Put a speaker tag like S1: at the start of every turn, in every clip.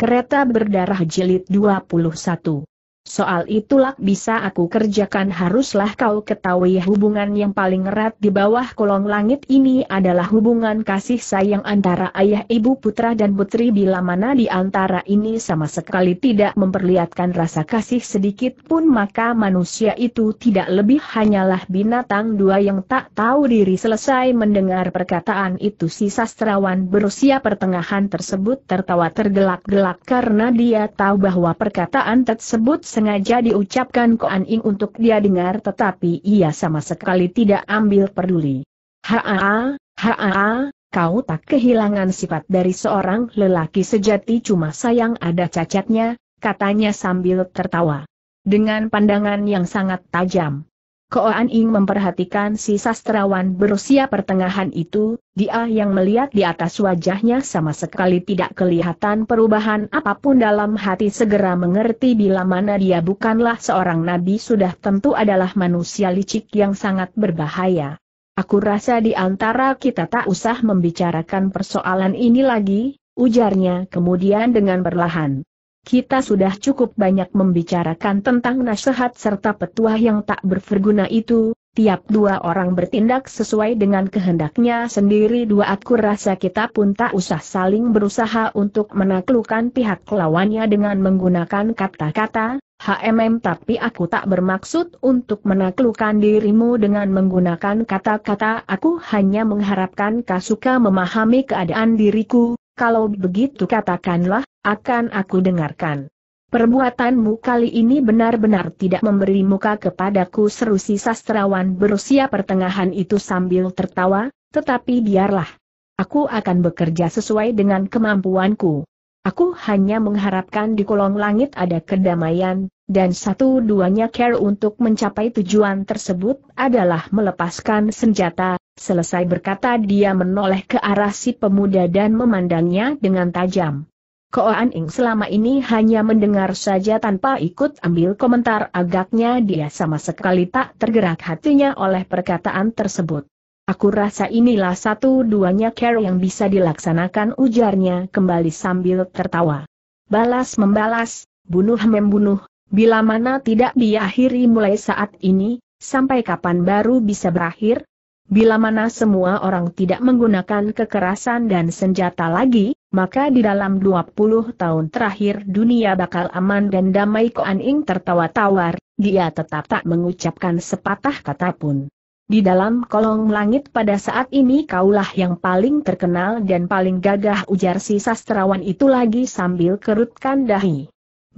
S1: Kereta Berdarah Jilid 21 Soal itulah bisa aku kerjakan haruslah kau ketahui hubungan yang paling erat di bawah kolong langit ini adalah hubungan kasih sayang antara ayah ibu putra dan putri bila mana di antara ini sama sekali tidak memperlihatkan rasa kasih sedikit pun maka manusia itu tidak lebih hanyalah binatang dua yang tak tahu diri selesai mendengar perkataan itu si sastrawan berusia pertengahan tersebut tertawa tergelak-gelak karena dia tahu bahwa perkataan tersebut sengaja diucapkan Koan Ing untuk dia dengar tetapi ia sama sekali tidak ambil peduli. Haa, haa, kau tak kehilangan sifat dari seorang lelaki sejati cuma sayang ada cacatnya, katanya sambil tertawa. Dengan pandangan yang sangat tajam. Koan Ing memperhatikan si sastrawan berusia pertengahan itu, dia yang melihat di atas wajahnya sama sekali tidak kelihatan perubahan apapun dalam hati segera mengerti bila mana dia bukanlah seorang nabi sudah tentu adalah manusia licik yang sangat berbahaya. Aku rasa di antara kita tak usah membicarakan persoalan ini lagi, ujarnya kemudian dengan perlahan kita sudah cukup banyak membicarakan tentang nasihat serta petuah yang tak berverguna itu, tiap dua orang bertindak sesuai dengan kehendaknya sendiri dua aku rasa kita pun tak usah saling berusaha untuk menaklukkan pihak lawannya dengan menggunakan kata-kata, HMM tapi aku tak bermaksud untuk menaklukkan dirimu dengan menggunakan kata-kata aku hanya mengharapkan Kasuka memahami keadaan diriku, kalau begitu katakanlah, akan aku dengarkan. Perbuatanmu kali ini benar-benar tidak memberi muka kepadaku seru si sastrawan berusia pertengahan itu sambil tertawa, tetapi biarlah. Aku akan bekerja sesuai dengan kemampuanku. Aku hanya mengharapkan di kolong langit ada kedamaian, dan satu duanya care untuk mencapai tujuan tersebut adalah melepaskan senjata, Selesai berkata dia menoleh ke arah si pemuda dan memandangnya dengan tajam. Koan Ing selama ini hanya mendengar saja tanpa ikut ambil komentar agaknya dia sama sekali tak tergerak hatinya oleh perkataan tersebut. Aku rasa inilah satu-duanya care yang bisa dilaksanakan ujarnya kembali sambil tertawa. Balas membalas, bunuh membunuh, bila mana tidak diakhiri mulai saat ini, sampai kapan baru bisa berakhir? Bila mana semua orang tidak menggunakan kekerasan dan senjata lagi, maka di dalam 20 tahun terakhir dunia bakal aman dan damai Koan Ing tertawa-tawar, dia tetap tak mengucapkan sepatah kata pun. Di dalam kolong langit pada saat ini kaulah yang paling terkenal dan paling gagah ujar si sastrawan itu lagi sambil kerutkan dahi.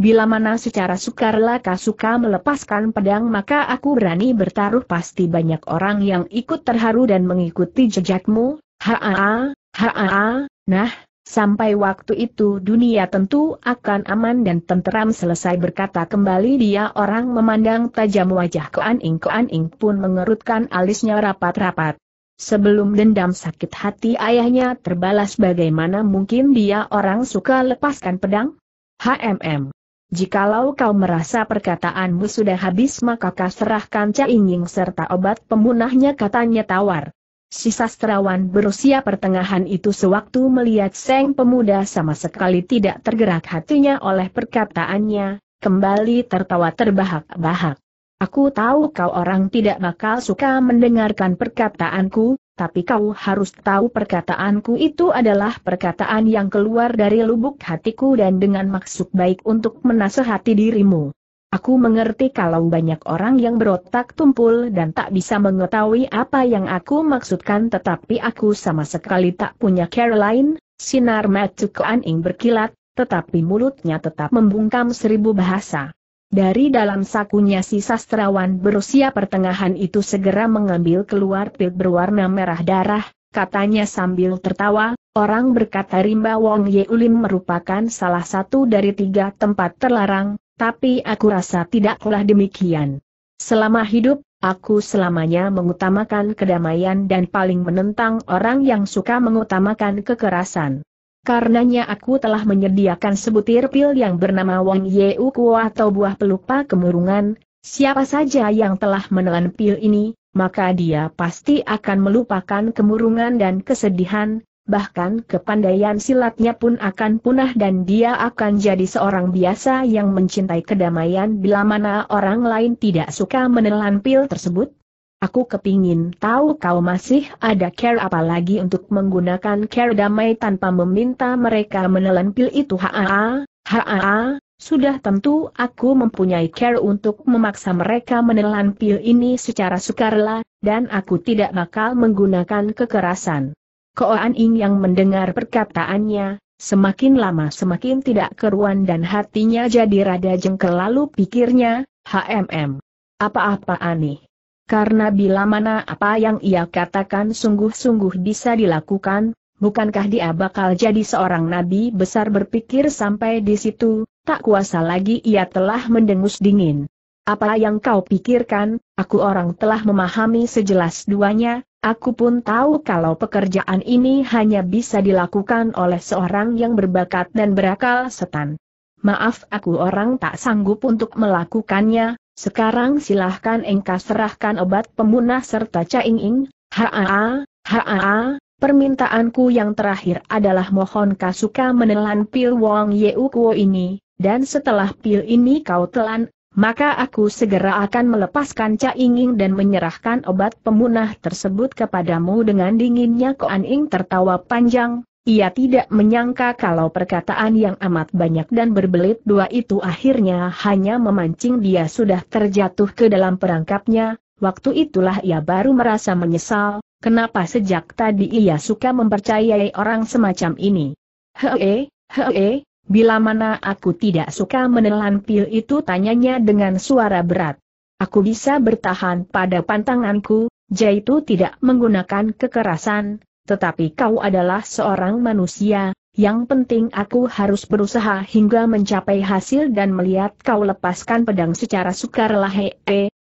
S1: Bila mana secara sukarlaka suka melepaskan pedang maka aku berani bertaruh pasti banyak orang yang ikut terharu dan mengikuti jejakmu, haa, haa, nah, sampai waktu itu dunia tentu akan aman dan tenteram selesai berkata kembali dia orang memandang tajam wajah Koan Ing Koan Ing pun mengerutkan alisnya rapat-rapat. Sebelum dendam sakit hati ayahnya terbalas bagaimana mungkin dia orang suka lepaskan pedang? HMM Jikalau kau merasa perkataanmu sudah habis maka kau serahkan cainging serta obat pemunahnya katanya tawar. Si sastrawan berusia pertengahan itu sewaktu melihat Seng pemuda sama sekali tidak tergerak hatinya oleh perkataannya, kembali tertawa terbahak-bahak. Aku tahu kau orang tidak bakal suka mendengarkan perkataanku, tapi kau harus tahu perkataanku itu adalah perkataan yang keluar dari lubuk hatiku dan dengan maksud baik untuk menasehati dirimu. Aku mengerti kalau banyak orang yang berotak tumpul dan tak bisa mengetahui apa yang aku maksudkan tetapi aku sama sekali tak punya Caroline, sinar matuk aning berkilat, tetapi mulutnya tetap membungkam seribu bahasa. Dari dalam sakunya si sastrawan berusia pertengahan itu segera mengambil keluar pil berwarna merah darah, katanya sambil tertawa, orang berkata rimba Wong Ye Ulim merupakan salah satu dari tiga tempat terlarang, tapi aku rasa tidaklah demikian. Selama hidup, aku selamanya mengutamakan kedamaian dan paling menentang orang yang suka mengutamakan kekerasan. Karenanya aku telah menyediakan sebutir pil yang bernama Wang Ye Kuo atau buah pelupa kemurungan, siapa saja yang telah menelan pil ini, maka dia pasti akan melupakan kemurungan dan kesedihan, bahkan kepandaian silatnya pun akan punah dan dia akan jadi seorang biasa yang mencintai kedamaian bila mana orang lain tidak suka menelan pil tersebut, Aku kepingin tahu kau masih ada care apa lagi untuk menggunakan care damai tanpa meminta mereka menelan pil itu haa, haa, sudah tentu aku mempunyai care untuk memaksa mereka menelan pil ini secara sukarela, dan aku tidak bakal menggunakan kekerasan. Koan Ing yang mendengar perkataannya, semakin lama semakin tidak keruan dan hatinya jadi rada jengkel lalu pikirnya, HMM. Apa-apa aneh. Karena bila mana apa yang ia katakan sungguh-sungguh bisa dilakukan, bukankah dia bakal jadi seorang nabi besar berpikir sampai di situ, tak kuasa lagi ia telah mendengus dingin. Apa yang kau pikirkan, aku orang telah memahami sejelas duanya, aku pun tahu kalau pekerjaan ini hanya bisa dilakukan oleh seorang yang berbakat dan berakal setan. Maaf aku orang tak sanggup untuk melakukannya, sekarang silahkan engkau serahkan obat pemunah serta caing-ing, haa, haa, permintaanku yang terakhir adalah mohon kasuka menelan pil Wong Yeu Kuo ini, dan setelah pil ini kau telan, maka aku segera akan melepaskan caing-ing dan menyerahkan obat pemunah tersebut kepadamu dengan dinginnya Koan Ing tertawa panjang, ia tidak menyangka kalau perkataan yang amat banyak dan berbelit dua itu akhirnya hanya memancing dia sudah terjatuh ke dalam perangkapnya, waktu itulah ia baru merasa menyesal, kenapa sejak tadi ia suka mempercayai orang semacam ini. Hee, hee, bila mana aku tidak suka menelan pil itu tanyanya dengan suara berat. Aku bisa bertahan pada pantanganku, Jaitu tidak menggunakan kekerasan, tetapi kau adalah seorang manusia, yang penting aku harus berusaha hingga mencapai hasil dan melihat kau lepaskan pedang secara sukarela he,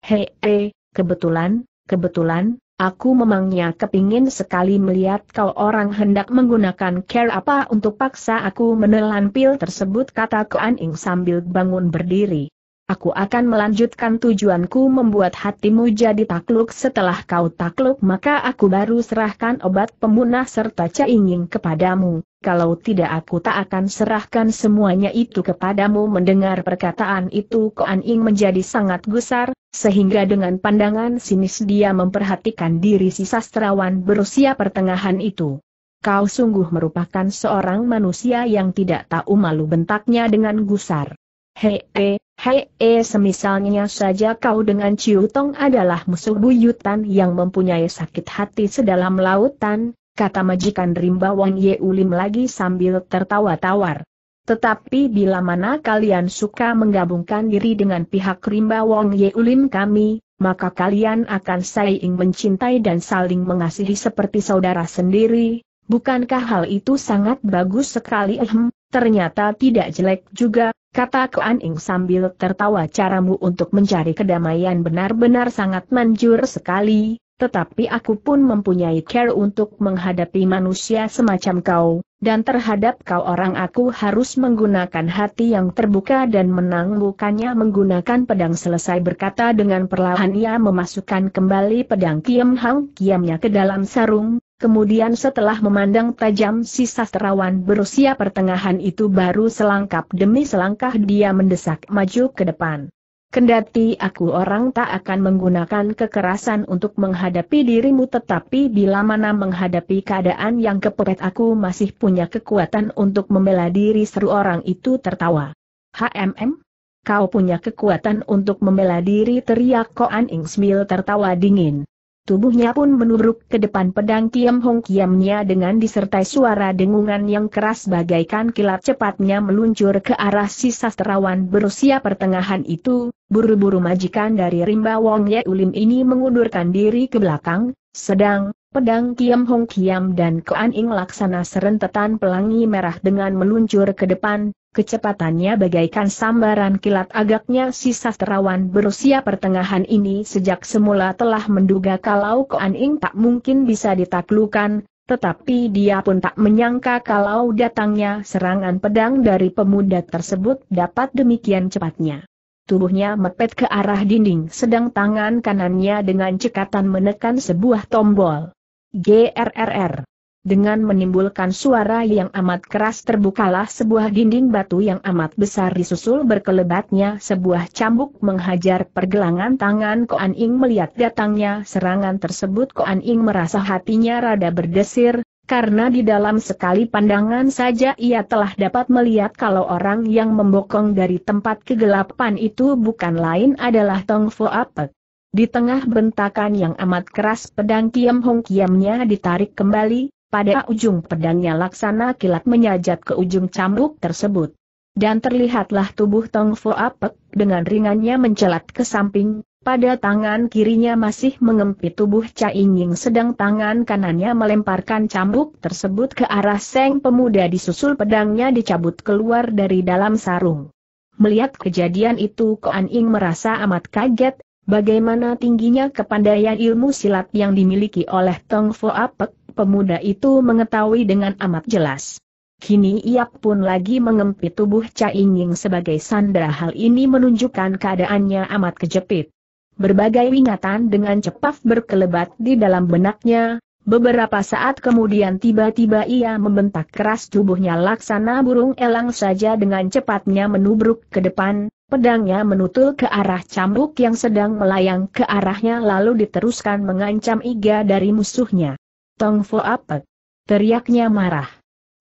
S1: he. kebetulan, kebetulan, Aku memangnya kepingin sekali melihat kau orang hendak menggunakan care apa untuk paksa aku menelan pil tersebut kata Kuan Ing sambil bangun berdiri. Aku akan melanjutkan tujuanku membuat hatimu jadi takluk setelah kau takluk maka aku baru serahkan obat pemunah serta caingin kepadamu. Kalau tidak aku tak akan serahkan semuanya itu kepadamu mendengar perkataan itu Koan Ing menjadi sangat gusar, sehingga dengan pandangan sinis dia memperhatikan diri si sastrawan berusia pertengahan itu. Kau sungguh merupakan seorang manusia yang tidak tahu malu bentaknya dengan gusar. Hei, he, Hei, eh, semisalnya saja kau dengan Ciu Tong adalah musuh buyutan yang mempunyai sakit hati sedalam lautan, kata majikan rimba Wang Ye Ulim lagi sambil tertawa tawar. Tetapi bila mana kalian suka menggabungkan diri dengan pihak rimba Wong Ye Ulim kami, maka kalian akan saling mencintai dan saling mengasihi seperti saudara sendiri, bukankah hal itu sangat bagus sekali ehem, ternyata tidak jelek juga, kata Kuan Ing sambil tertawa caramu untuk mencari kedamaian benar-benar sangat manjur sekali, tetapi aku pun mempunyai care untuk menghadapi manusia semacam kau, dan terhadap kau orang aku harus menggunakan hati yang terbuka dan menang bukannya menggunakan pedang selesai berkata dengan perlahan ia memasukkan kembali pedang Kiam Hang Kiamnya ke dalam sarung, kemudian setelah memandang tajam si sastrawan berusia pertengahan itu baru selangkap demi selangkah dia mendesak maju ke depan. Kendati aku orang tak akan menggunakan kekerasan untuk menghadapi dirimu tetapi bila mana menghadapi keadaan yang kepepet aku masih punya kekuatan untuk membela diri seru orang itu tertawa. HMM? Kau punya kekuatan untuk membela diri teriak Koan smil tertawa dingin. Tubuhnya pun menubruk ke depan pedang Kiam Hong Kiamnya dengan disertai suara dengungan yang keras bagaikan kilat cepatnya meluncur ke arah si sastrawan berusia pertengahan itu, buru-buru majikan dari Rimba Wong Ye Ulim ini mengundurkan diri ke belakang, sedang, Pedang Kiam Hong Kiam dan Koan Ing laksana serentetan pelangi merah dengan meluncur ke depan, kecepatannya bagaikan sambaran kilat agaknya si sastrawan berusia pertengahan ini sejak semula telah menduga kalau Koan Ing tak mungkin bisa ditaklukan, tetapi dia pun tak menyangka kalau datangnya serangan pedang dari pemuda tersebut dapat demikian cepatnya. Tubuhnya mepet ke arah dinding sedang tangan kanannya dengan cekatan menekan sebuah tombol. GRRR. Dengan menimbulkan suara yang amat keras terbukalah sebuah dinding batu yang amat besar disusul berkelebatnya sebuah cambuk menghajar pergelangan tangan Koan Ing melihat datangnya serangan tersebut Koan Ing merasa hatinya rada berdesir, karena di dalam sekali pandangan saja ia telah dapat melihat kalau orang yang membokong dari tempat kegelapan itu bukan lain adalah Tong Fo Apek. Di tengah bentakan yang amat keras pedang Kiam Hong Kiamnya ditarik kembali, pada ujung pedangnya laksana kilat menyajat ke ujung cambuk tersebut. Dan terlihatlah tubuh Tong Fu Apek dengan ringannya mencelat ke samping, pada tangan kirinya masih mengempit tubuh Cai Ying sedang tangan kanannya melemparkan cambuk tersebut ke arah Seng pemuda disusul pedangnya dicabut keluar dari dalam sarung. Melihat kejadian itu Koan Ying merasa amat kaget, Bagaimana tingginya kepandaian ilmu silat yang dimiliki oleh Tong Fo Apek, pemuda itu mengetahui dengan amat jelas. Kini ia pun lagi mengempit tubuh Cai Ying sebagai sandera hal ini menunjukkan keadaannya amat kejepit. Berbagai ingatan dengan cepat berkelebat di dalam benaknya, beberapa saat kemudian tiba-tiba ia membentak keras tubuhnya laksana burung elang saja dengan cepatnya menubruk ke depan, Pedangnya menutul ke arah cambuk yang sedang melayang ke arahnya lalu diteruskan mengancam iga dari musuhnya. Tong Fo Apek. Teriaknya marah.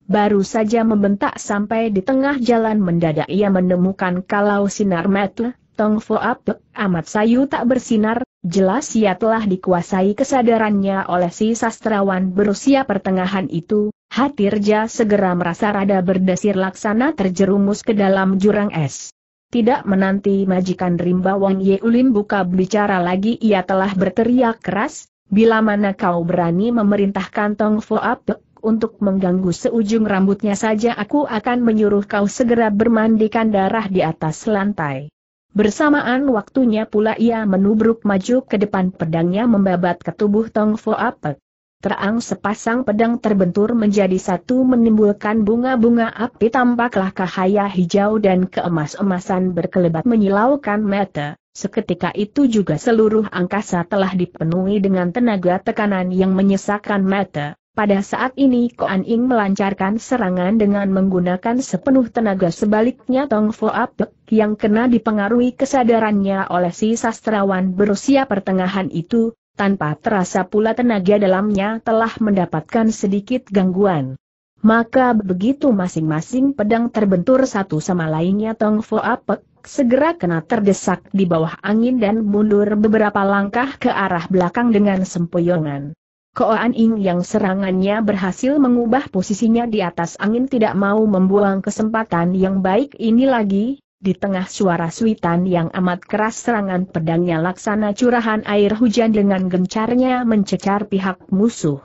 S1: Baru saja membentak sampai di tengah jalan mendadak ia menemukan kalau sinar mata, Tong Fo Apek amat sayu tak bersinar, jelas ia telah dikuasai kesadarannya oleh si sastrawan berusia pertengahan itu, Hatirja segera merasa rada berdesir laksana terjerumus ke dalam jurang es. Tidak menanti majikan rimba Wang Ulim buka bicara lagi ia telah berteriak keras, bila mana kau berani memerintahkan Tong Foap untuk mengganggu seujung rambutnya saja aku akan menyuruh kau segera bermandikan darah di atas lantai. Bersamaan waktunya pula ia menubruk maju ke depan pedangnya membabat ke tubuh Tong Apek. Terang sepasang pedang terbentur menjadi satu menimbulkan bunga-bunga api tampaklah cahaya hijau dan keemas-emasan berkelebat menyilaukan mata. Seketika itu juga seluruh angkasa telah dipenuhi dengan tenaga tekanan yang menyesakkan mata. Pada saat ini Koan Ing melancarkan serangan dengan menggunakan sepenuh tenaga sebaliknya Tong Fo Apek yang kena dipengaruhi kesadarannya oleh si sastrawan berusia pertengahan itu, tanpa terasa pula tenaga dalamnya telah mendapatkan sedikit gangguan. Maka begitu masing-masing pedang terbentur satu sama lainnya Tong Fo Apek, segera kena terdesak di bawah angin dan mundur beberapa langkah ke arah belakang dengan sempoyongan. Koan Ing yang serangannya berhasil mengubah posisinya di atas angin tidak mau membuang kesempatan yang baik ini lagi, di tengah suara suitan yang amat keras serangan pedangnya laksana curahan air hujan dengan gencarnya mencecar pihak musuh.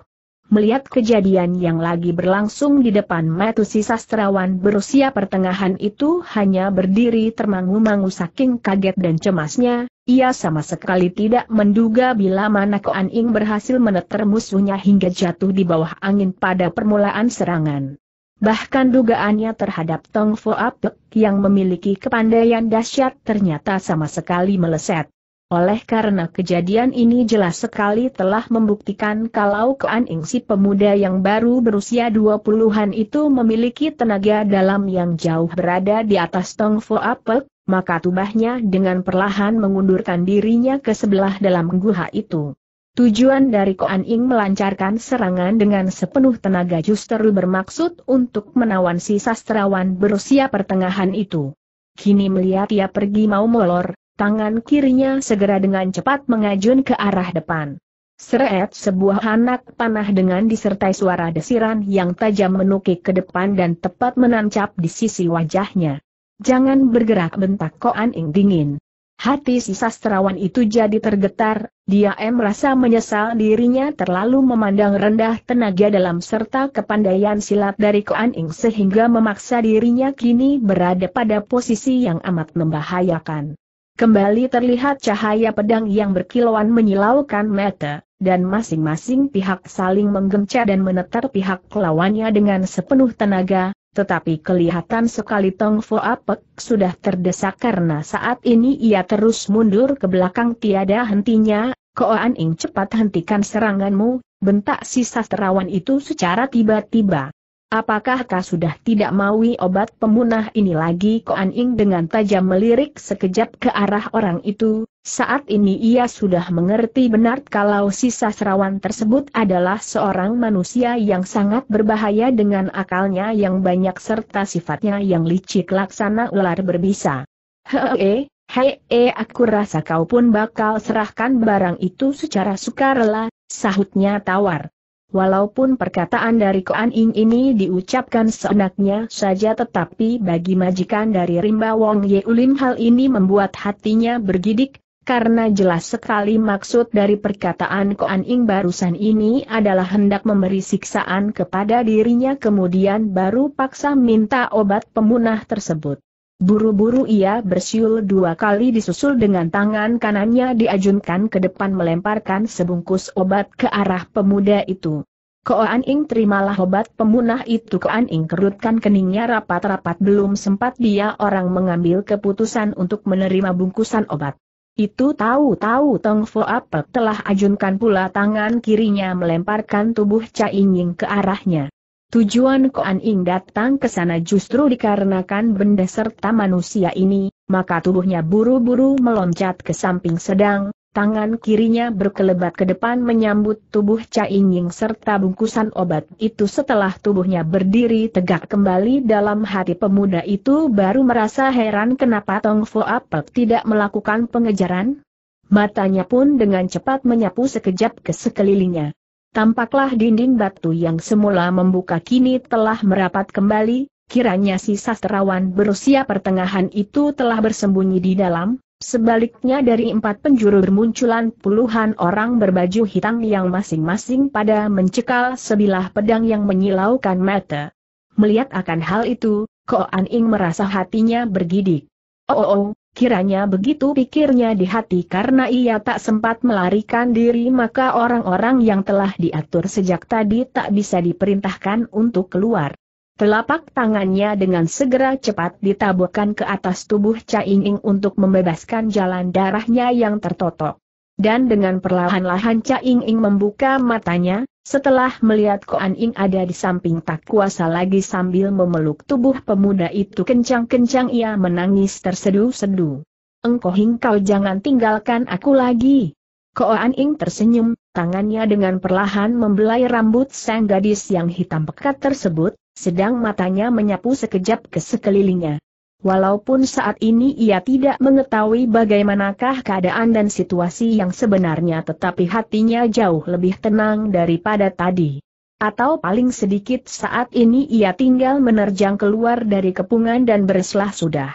S1: Melihat kejadian yang lagi berlangsung di depan mata si sastrawan berusia pertengahan itu hanya berdiri termangu-mangu saking kaget dan cemasnya, ia sama sekali tidak menduga bila mana Koan Ing berhasil meneter musuhnya hingga jatuh di bawah angin pada permulaan serangan. Bahkan dugaannya terhadap Tong Fu Apek yang memiliki kepandaian dahsyat ternyata sama sekali meleset. Oleh karena kejadian ini jelas sekali telah membuktikan kalau Kuan Ing si pemuda yang baru berusia 20-an itu memiliki tenaga dalam yang jauh berada di atas Tong Fu Apek, maka tubahnya dengan perlahan mengundurkan dirinya ke sebelah dalam guha itu. Tujuan dari Koan Ing melancarkan serangan dengan sepenuh tenaga justru bermaksud untuk menawan si sastrawan berusia pertengahan itu. Kini melihat ia pergi mau molor, tangan kirinya segera dengan cepat mengajun ke arah depan. Seret sebuah anak panah dengan disertai suara desiran yang tajam menukik ke depan dan tepat menancap di sisi wajahnya. Jangan bergerak bentak Koan Ing dingin. Hati si sastrawan itu jadi tergetar, dia merasa menyesal dirinya terlalu memandang rendah tenaga dalam serta kepandaian silat dari Kuan Ing sehingga memaksa dirinya kini berada pada posisi yang amat membahayakan. Kembali terlihat cahaya pedang yang berkilauan menyilaukan mata, dan masing-masing pihak saling menggencet dan menetar pihak lawannya dengan sepenuh tenaga, tetapi kelihatan sekali Tong Fo Apek sudah terdesak karena saat ini ia terus mundur ke belakang tiada hentinya, Koan Ing cepat hentikan seranganmu, bentak sisa terawan itu secara tiba-tiba. Apakah kau sudah tidak mau obat pemunah ini lagi? Koan Ing dengan tajam melirik sekejap ke arah orang itu, saat ini ia sudah mengerti benar kalau sisa serawan tersebut adalah seorang manusia yang sangat berbahaya dengan akalnya yang banyak serta sifatnya yang licik laksana ular berbisa. Hee, hei, aku rasa kau pun bakal serahkan barang itu secara sukarela, sahutnya tawar. Walaupun perkataan dari Koan Ing ini diucapkan seenaknya saja tetapi bagi majikan dari Rimba Wong Ye Yeulim hal ini membuat hatinya bergidik, karena jelas sekali maksud dari perkataan Koan Ing barusan ini adalah hendak memberi siksaan kepada dirinya kemudian baru paksa minta obat pemunah tersebut. Buru-buru ia bersiul dua kali disusul dengan tangan kanannya diajunkan ke depan melemparkan sebungkus obat ke arah pemuda itu. Koan Ing terimalah obat pemunah itu Koan Ing kerutkan keningnya rapat-rapat belum sempat dia orang mengambil keputusan untuk menerima bungkusan obat. Itu tahu-tahu Tong Fo Apek telah ajunkan pula tangan kirinya melemparkan tubuh Cai Ying ke arahnya. Tujuan Koan Ing datang ke sana justru dikarenakan benda serta manusia ini, maka tubuhnya buru-buru meloncat ke samping sedang, tangan kirinya berkelebat ke depan menyambut tubuh Ing Ying serta bungkusan obat itu setelah tubuhnya berdiri tegak kembali dalam hati pemuda itu baru merasa heran kenapa Tong Fu Apek tidak melakukan pengejaran. Matanya pun dengan cepat menyapu sekejap ke sekelilingnya tampaklah dinding batu yang semula membuka kini telah merapat kembali, kiranya si sastrawan berusia pertengahan itu telah bersembunyi di dalam, Sebaliknya dari empat penjuru bermunculan puluhan orang berbaju hitam yang masing-masing pada mencekal sebilah pedang yang menyilaukan mata. Melihat akan hal itu, Ko An Ing merasa hatinya bergidik. Oh, oh, oh Kiranya begitu pikirnya di hati karena ia tak sempat melarikan diri maka orang-orang yang telah diatur sejak tadi tak bisa diperintahkan untuk keluar. Telapak tangannya dengan segera cepat ditaburkan ke atas tubuh Caing Ing untuk membebaskan jalan darahnya yang tertotok. Dan dengan perlahan-lahan Caing Ing membuka matanya, setelah melihat Koan Ing ada di samping tak kuasa lagi sambil memeluk tubuh pemuda itu kencang-kencang ia menangis tersedu-sedu. Engkau hingkau jangan tinggalkan aku lagi. Koan Ing tersenyum, tangannya dengan perlahan membelai rambut sang gadis yang hitam pekat tersebut, sedang matanya menyapu sekejap ke sekelilingnya. Walaupun saat ini ia tidak mengetahui bagaimanakah keadaan dan situasi yang sebenarnya tetapi hatinya jauh lebih tenang daripada tadi. Atau paling sedikit saat ini ia tinggal menerjang keluar dari kepungan dan bereslah sudah.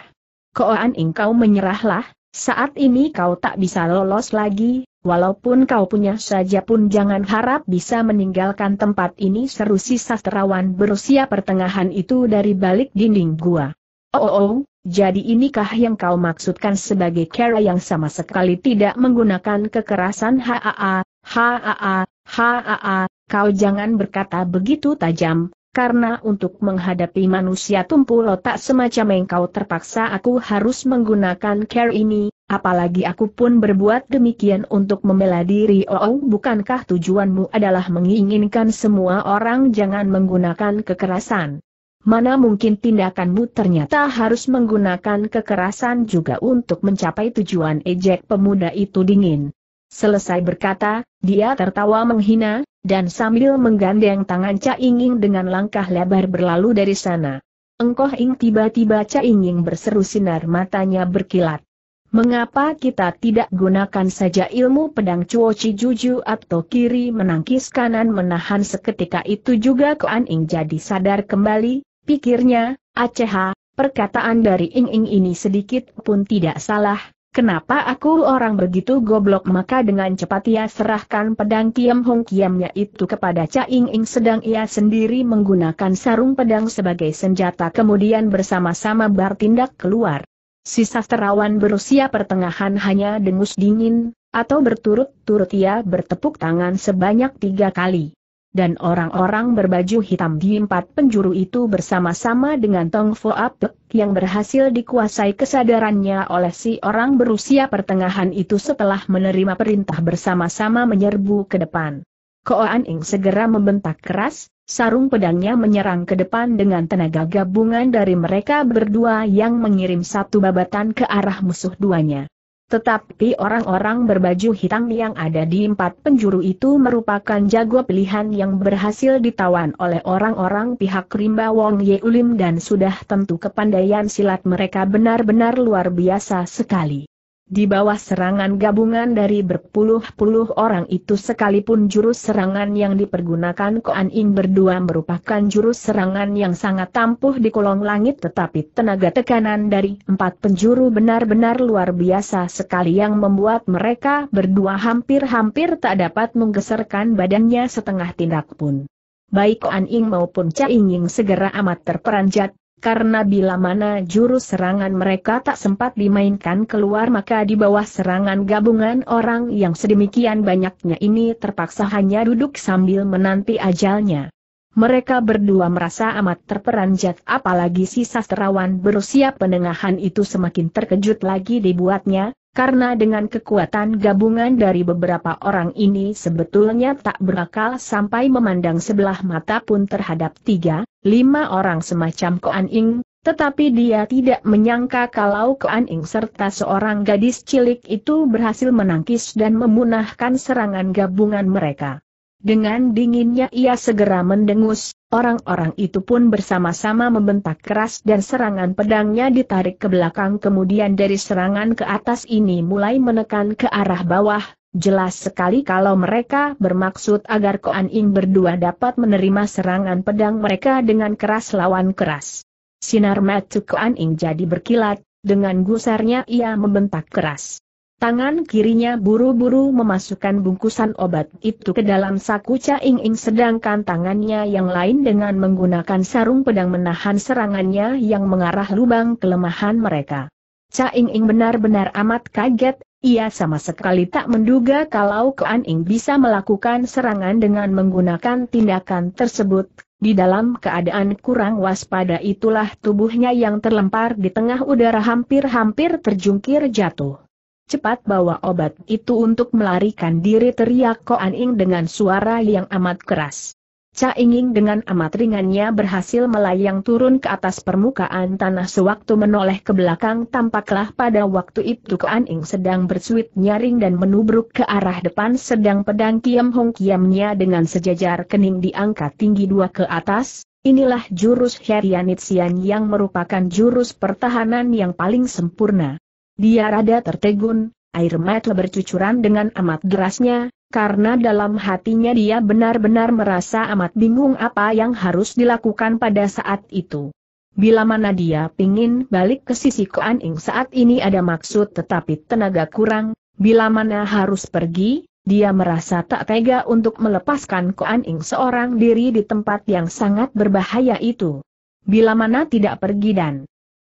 S1: Koan engkau menyerahlah, saat ini kau tak bisa lolos lagi, walaupun kau punya saja pun jangan harap bisa meninggalkan tempat ini seru si sastrawan berusia pertengahan itu dari balik dinding gua. Oh, oh, oh, jadi inikah yang kau maksudkan sebagai cara yang sama sekali tidak menggunakan kekerasan HAA, HAA, HAA, kau jangan berkata begitu tajam, karena untuk menghadapi manusia tumpul, otak semacam engkau terpaksa aku harus menggunakan care ini, apalagi aku pun berbuat demikian untuk membela diri oh, oh bukankah tujuanmu adalah menginginkan semua orang jangan menggunakan kekerasan. Mana mungkin tindakanmu ternyata harus menggunakan kekerasan juga untuk mencapai tujuan ejek pemuda itu dingin. Selesai berkata, dia tertawa menghina, dan sambil menggandeng tangan Cak Inging dengan langkah lebar berlalu dari sana. Engkoh Ing tiba-tiba Cak Inging berseru sinar matanya berkilat. Mengapa kita tidak gunakan saja ilmu pedang cuoci juju atau kiri menangkis kanan menahan seketika itu juga Koan Ing jadi sadar kembali, Pikirnya, Aceh, perkataan dari Ing Ing ini sedikit pun tidak salah, kenapa aku orang begitu goblok maka dengan cepat ia serahkan pedang Kiam Hong Kiamnya itu kepada Cha Ing Ing sedang ia sendiri menggunakan sarung pedang sebagai senjata kemudian bersama-sama bertindak keluar. Sisa sastrawan berusia pertengahan hanya dengus dingin, atau berturut-turut ia bertepuk tangan sebanyak tiga kali dan orang-orang berbaju hitam di empat penjuru itu bersama-sama dengan Tong Fo Apek yang berhasil dikuasai kesadarannya oleh si orang berusia pertengahan itu setelah menerima perintah bersama-sama menyerbu ke depan. Koan Ing segera membentak keras, sarung pedangnya menyerang ke depan dengan tenaga gabungan dari mereka berdua yang mengirim satu babatan ke arah musuh duanya. Tetapi orang-orang berbaju hitam yang ada di empat penjuru itu merupakan jago pilihan yang berhasil ditawan oleh orang-orang pihak rimba Wong Yeulim dan sudah tentu kepandaian silat mereka benar-benar luar biasa sekali. Di bawah serangan gabungan dari berpuluh-puluh orang itu sekalipun jurus serangan yang dipergunakan Koan In berdua merupakan jurus serangan yang sangat tampuh di kolong langit tetapi tenaga tekanan dari empat penjuru benar-benar luar biasa sekali yang membuat mereka berdua hampir-hampir tak dapat menggeserkan badannya setengah tindak pun. Baik Koan In maupun Cha Ying segera amat terperanjat, karena bila mana jurus serangan mereka tak sempat dimainkan keluar maka di bawah serangan gabungan orang yang sedemikian banyaknya ini terpaksa hanya duduk sambil menanti ajalnya. Mereka berdua merasa amat terperanjat apalagi si sastrawan berusia penengahan itu semakin terkejut lagi dibuatnya, karena dengan kekuatan gabungan dari beberapa orang ini sebetulnya tak berakal sampai memandang sebelah mata pun terhadap tiga, lima orang semacam Koan Ing, tetapi dia tidak menyangka kalau Koan Ing serta seorang gadis cilik itu berhasil menangkis dan memunahkan serangan gabungan mereka. Dengan dinginnya ia segera mendengus, orang-orang itu pun bersama-sama membentak keras dan serangan pedangnya ditarik ke belakang kemudian dari serangan ke atas ini mulai menekan ke arah bawah, Jelas sekali kalau mereka bermaksud agar Koan Ing berdua dapat menerima serangan pedang mereka dengan keras lawan keras. Sinar mata Koan Ing jadi berkilat, dengan gusarnya ia membentak keras. Tangan kirinya buru-buru memasukkan bungkusan obat itu ke dalam saku Cha Ing Ing sedangkan tangannya yang lain dengan menggunakan sarung pedang menahan serangannya yang mengarah lubang kelemahan mereka. Cha Ing Ing benar-benar amat kaget, ia sama sekali tak menduga kalau Kuan Ing bisa melakukan serangan dengan menggunakan tindakan tersebut. Di dalam keadaan kurang waspada itulah tubuhnya yang terlempar di tengah udara hampir-hampir terjungkir jatuh. Cepat bawa obat itu untuk melarikan diri teriak Koan Ing dengan suara yang amat keras. Ca Inging dengan amat ringannya berhasil melayang turun ke atas permukaan tanah sewaktu menoleh ke belakang tampaklah pada waktu itu Kuan Ing sedang bersuit nyaring dan menubruk ke arah depan sedang pedang Kiam Hong Kiamnya dengan sejajar kening diangkat tinggi dua ke atas, inilah jurus Herianitsian yang merupakan jurus pertahanan yang paling sempurna. Dia rada tertegun, air mata bercucuran dengan amat derasnya, karena dalam hatinya dia benar-benar merasa amat bingung apa yang harus dilakukan pada saat itu. Bila mana dia pingin balik ke sisi Koan Ing saat ini ada maksud tetapi tenaga kurang, bila mana harus pergi, dia merasa tak tega untuk melepaskan Koan Ing seorang diri di tempat yang sangat berbahaya itu. Bila mana tidak pergi dan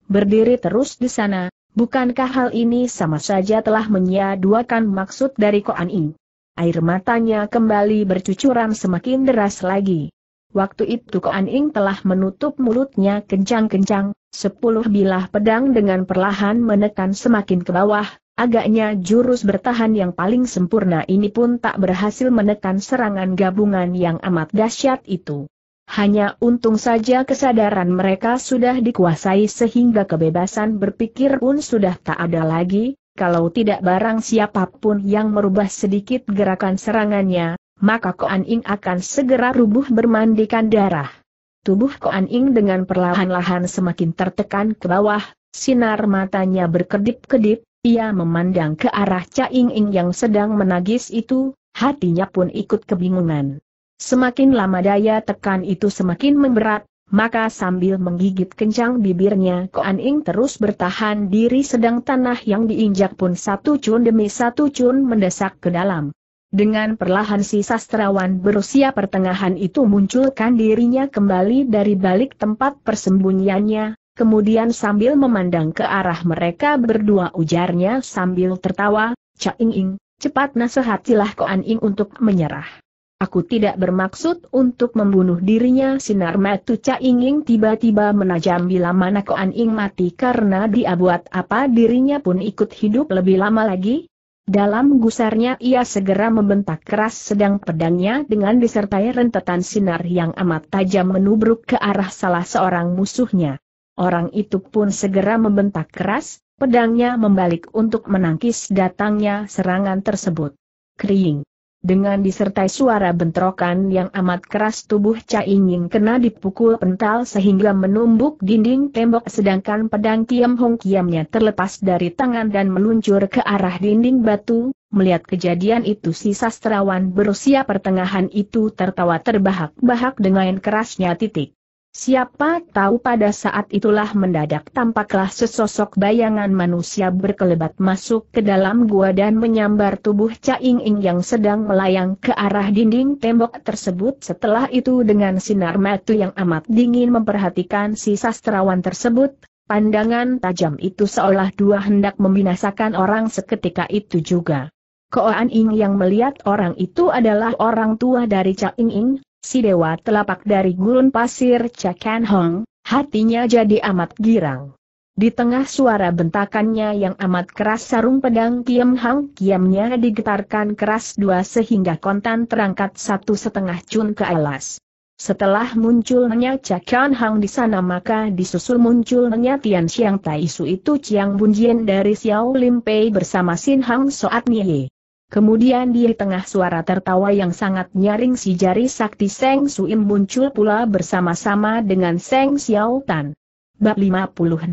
S1: berdiri terus di sana, bukankah hal ini sama saja telah menyia maksud dari Koan Ing? air matanya kembali bercucuran semakin deras lagi. Waktu itu Koan Ing telah menutup mulutnya kencang-kencang, sepuluh bilah pedang dengan perlahan menekan semakin ke bawah, agaknya jurus bertahan yang paling sempurna ini pun tak berhasil menekan serangan gabungan yang amat dahsyat itu. Hanya untung saja kesadaran mereka sudah dikuasai sehingga kebebasan berpikir pun sudah tak ada lagi, kalau tidak barang siapapun yang merubah sedikit gerakan serangannya, maka Koan Ing akan segera rubuh bermandikan darah. Tubuh Koan Ing dengan perlahan-lahan semakin tertekan ke bawah, sinar matanya berkedip-kedip, ia memandang ke arah Cha Ing Ing yang sedang menagis itu, hatinya pun ikut kebingungan. Semakin lama daya tekan itu semakin memberat, maka sambil menggigit kencang bibirnya Koan Ing terus bertahan diri sedang tanah yang diinjak pun satu cun demi satu cun mendesak ke dalam. Dengan perlahan si sastrawan berusia pertengahan itu munculkan dirinya kembali dari balik tempat persembunyiannya, kemudian sambil memandang ke arah mereka berdua ujarnya sambil tertawa, Cak Ing Ing, cepat nasihatilah Koan Ing untuk menyerah. Aku tidak bermaksud untuk membunuh dirinya sinar matu Ca tiba-tiba menajam bila mana Koan Ing mati karena dia buat apa dirinya pun ikut hidup lebih lama lagi. Dalam gusarnya ia segera membentak keras sedang pedangnya dengan disertai rentetan sinar yang amat tajam menubruk ke arah salah seorang musuhnya. Orang itu pun segera membentak keras, pedangnya membalik untuk menangkis datangnya serangan tersebut. Kering dengan disertai suara bentrokan yang amat keras tubuh Cai Ying kena dipukul pental sehingga menumbuk dinding tembok sedangkan pedang Tiam Hong Kiamnya terlepas dari tangan dan meluncur ke arah dinding batu, melihat kejadian itu si sastrawan berusia pertengahan itu tertawa terbahak-bahak dengan kerasnya titik. Siapa tahu pada saat itulah mendadak tampaklah sesosok bayangan manusia berkelebat masuk ke dalam gua dan menyambar tubuh Caing Ing yang sedang melayang ke arah dinding tembok tersebut. Setelah itu dengan sinar mata yang amat dingin memperhatikan si sastrawan tersebut, pandangan tajam itu seolah dua hendak membinasakan orang seketika itu juga. Koan Ing yang melihat orang itu adalah orang tua dari Caing Ing, Si dewa telapak dari gurun pasir Chakan Hong, hatinya jadi amat girang. Di tengah suara bentakannya yang amat keras sarung pedang Kiam Hang Kiamnya digetarkan keras dua sehingga kontan terangkat satu setengah cun ke alas. Setelah munculnya Chakan Hang di sana maka disusul munculnya Tian Xiang Su itu Chiang Bunjian dari Xiao Lim Pei bersama Sin Hang Soat Nye. Kemudian di tengah suara tertawa yang sangat nyaring si jari sakti Seng Suim muncul pula bersama-sama dengan Seng Xiao Tan. Bab 52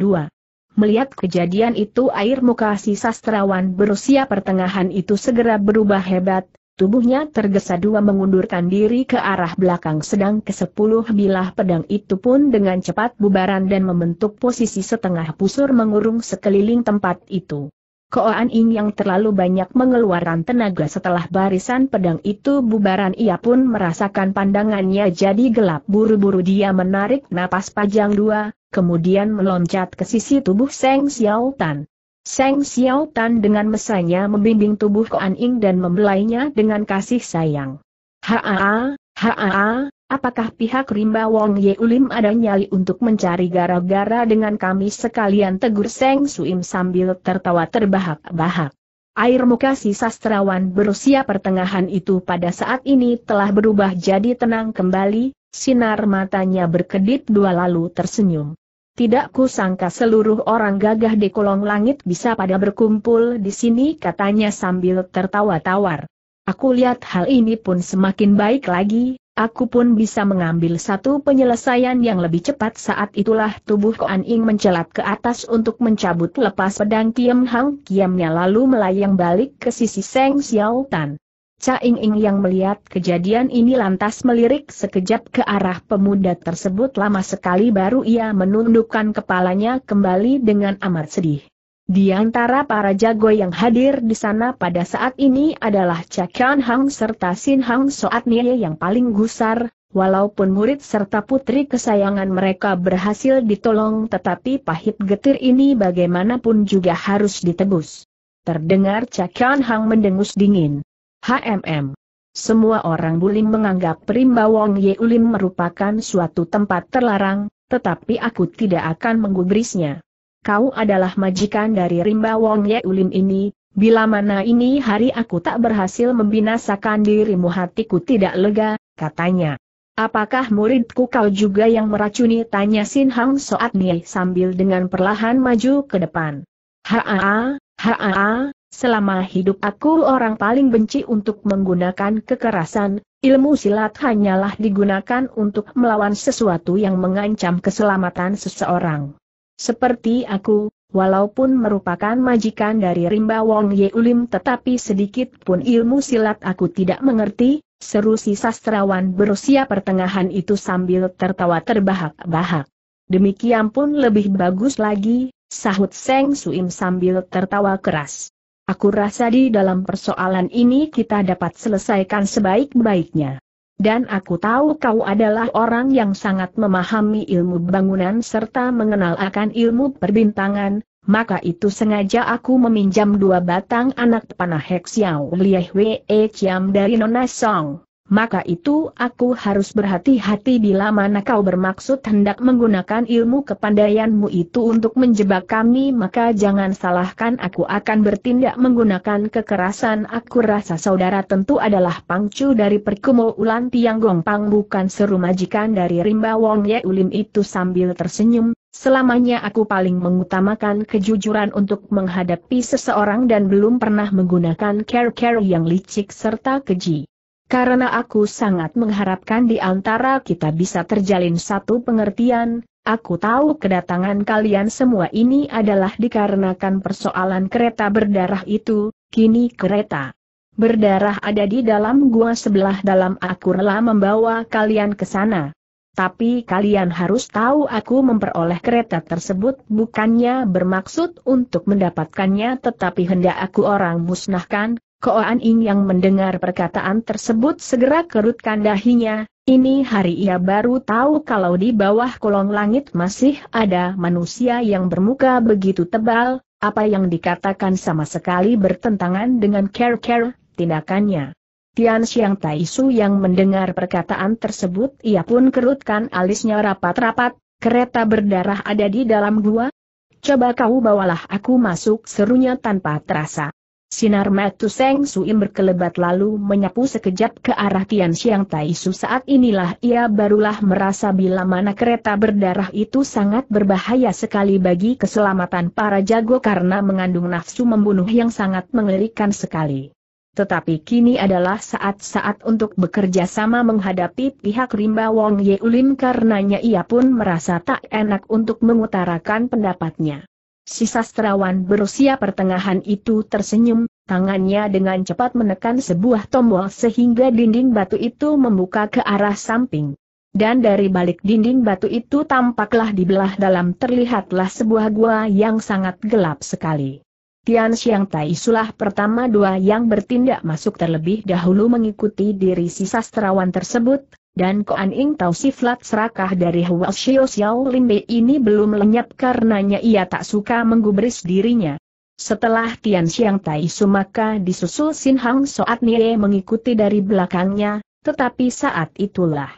S1: Melihat kejadian itu air muka si sastrawan berusia pertengahan itu segera berubah hebat, tubuhnya tergesa dua mengundurkan diri ke arah belakang sedang ke sepuluh bilah pedang itu pun dengan cepat bubaran dan membentuk posisi setengah pusur mengurung sekeliling tempat itu. Koan Ing yang terlalu banyak mengeluarkan tenaga setelah barisan pedang itu bubaran ia pun merasakan pandangannya jadi gelap buru-buru dia menarik napas panjang dua, kemudian meloncat ke sisi tubuh Seng Xiao Tan. Seng Xiao Tan dengan mesanya membimbing tubuh Koan Ing dan membelainya dengan kasih sayang. Haa, haa, Apakah pihak Rimba Wong Ye Ulim ada nyali untuk mencari gara-gara dengan kami sekalian tegur Seng Suim sambil tertawa terbahak-bahak. Air muka si sastrawan berusia pertengahan itu pada saat ini telah berubah jadi tenang kembali, sinar matanya berkedip dua lalu tersenyum. Tidak kusangka seluruh orang gagah di kolong langit bisa pada berkumpul di sini katanya sambil tertawa tawar. Aku lihat hal ini pun semakin baik lagi, Aku pun bisa mengambil satu penyelesaian yang lebih cepat saat itulah tubuh Koan Ing mencelat ke atas untuk mencabut lepas pedang Kiem Hang Kiamnya lalu melayang balik ke sisi Seng Xiao Tan. Cha Ing Ing yang melihat kejadian ini lantas melirik sekejap ke arah pemuda tersebut lama sekali baru ia menundukkan kepalanya kembali dengan amat sedih. Di antara para jago yang hadir di sana pada saat ini adalah Cakian Hang serta Sin Hang Soat Nye yang paling gusar, walaupun murid serta putri kesayangan mereka berhasil ditolong tetapi pahit getir ini bagaimanapun juga harus ditebus. Terdengar Cakian Hang mendengus dingin. HMM. Semua orang bulim menganggap Primbawong Ulim merupakan suatu tempat terlarang, tetapi aku tidak akan menggubrisnya kau adalah majikan dari rimba Wong Ye Ulin ini, bila mana ini hari aku tak berhasil membinasakan dirimu hatiku tidak lega, katanya. Apakah muridku kau juga yang meracuni? Tanya Sin Hang Soat Nye sambil dengan perlahan maju ke depan. Haa, haa, selama hidup aku orang paling benci untuk menggunakan kekerasan, ilmu silat hanyalah digunakan untuk melawan sesuatu yang mengancam keselamatan seseorang. Seperti aku, walaupun merupakan majikan dari Rimba Wong Ye Yeulim tetapi sedikit pun ilmu silat aku tidak mengerti, seru si sastrawan berusia pertengahan itu sambil tertawa terbahak-bahak. Demikian pun lebih bagus lagi, sahut Seng Suim sambil tertawa keras. Aku rasa di dalam persoalan ini kita dapat selesaikan sebaik-baiknya. Dan aku tahu kau adalah orang yang sangat memahami ilmu bangunan serta mengenal akan ilmu perbintangan, maka itu sengaja aku meminjam dua batang anak panah Hexiao Liehwe Wei Chiam dari Nona Song maka itu aku harus berhati-hati bila mana kau bermaksud hendak menggunakan ilmu kepandaianmu itu untuk menjebak kami maka jangan salahkan aku akan bertindak menggunakan kekerasan aku rasa saudara tentu adalah pangcu dari perkumo ulan tiang gongpang bukan seru majikan dari rimba wong ye ulim itu sambil tersenyum, Selamanya aku paling mengutamakan kejujuran untuk menghadapi seseorang dan belum pernah menggunakan care-care yang licik serta keji. Karena aku sangat mengharapkan di antara kita bisa terjalin satu pengertian, aku tahu kedatangan kalian semua ini adalah dikarenakan persoalan kereta berdarah itu, kini kereta berdarah ada di dalam gua sebelah dalam aku rela membawa kalian ke sana. Tapi kalian harus tahu aku memperoleh kereta tersebut bukannya bermaksud untuk mendapatkannya tetapi hendak aku orang musnahkan, Koan Ing yang mendengar perkataan tersebut segera kerutkan dahinya, ini hari ia baru tahu kalau di bawah kolong langit masih ada manusia yang bermuka begitu tebal, apa yang dikatakan sama sekali bertentangan dengan care-care, tindakannya. Tian Xiang Tai Su yang mendengar perkataan tersebut ia pun kerutkan alisnya rapat-rapat, kereta berdarah ada di dalam gua? Coba kau bawalah aku masuk serunya tanpa terasa. Sinar matu Seng Suim berkelebat lalu menyapu sekejap ke arah Tian Xiang Tai Su saat inilah ia barulah merasa bila mana kereta berdarah itu sangat berbahaya sekali bagi keselamatan para jago karena mengandung nafsu membunuh yang sangat mengerikan sekali. Tetapi kini adalah saat-saat untuk bekerja sama menghadapi pihak Rimba Wong Ye Ulim karenanya ia pun merasa tak enak untuk mengutarakan pendapatnya. Si sastrawan berusia pertengahan itu tersenyum, tangannya dengan cepat menekan sebuah tombol sehingga dinding batu itu membuka ke arah samping. Dan dari balik dinding batu itu tampaklah di belah dalam terlihatlah sebuah gua yang sangat gelap sekali. Tian Xiang Tai Sulah pertama dua yang bertindak masuk terlebih dahulu mengikuti diri si sastrawan tersebut, dan Koan Ing tahu siflat serakah dari Hua Xiao Xiao Lin Bei ini belum lenyap karenanya ia tak suka menggubris dirinya. Setelah Tian Xiang Tai Sumaka disusul Sin Hang Soat Nie mengikuti dari belakangnya, tetapi saat itulah.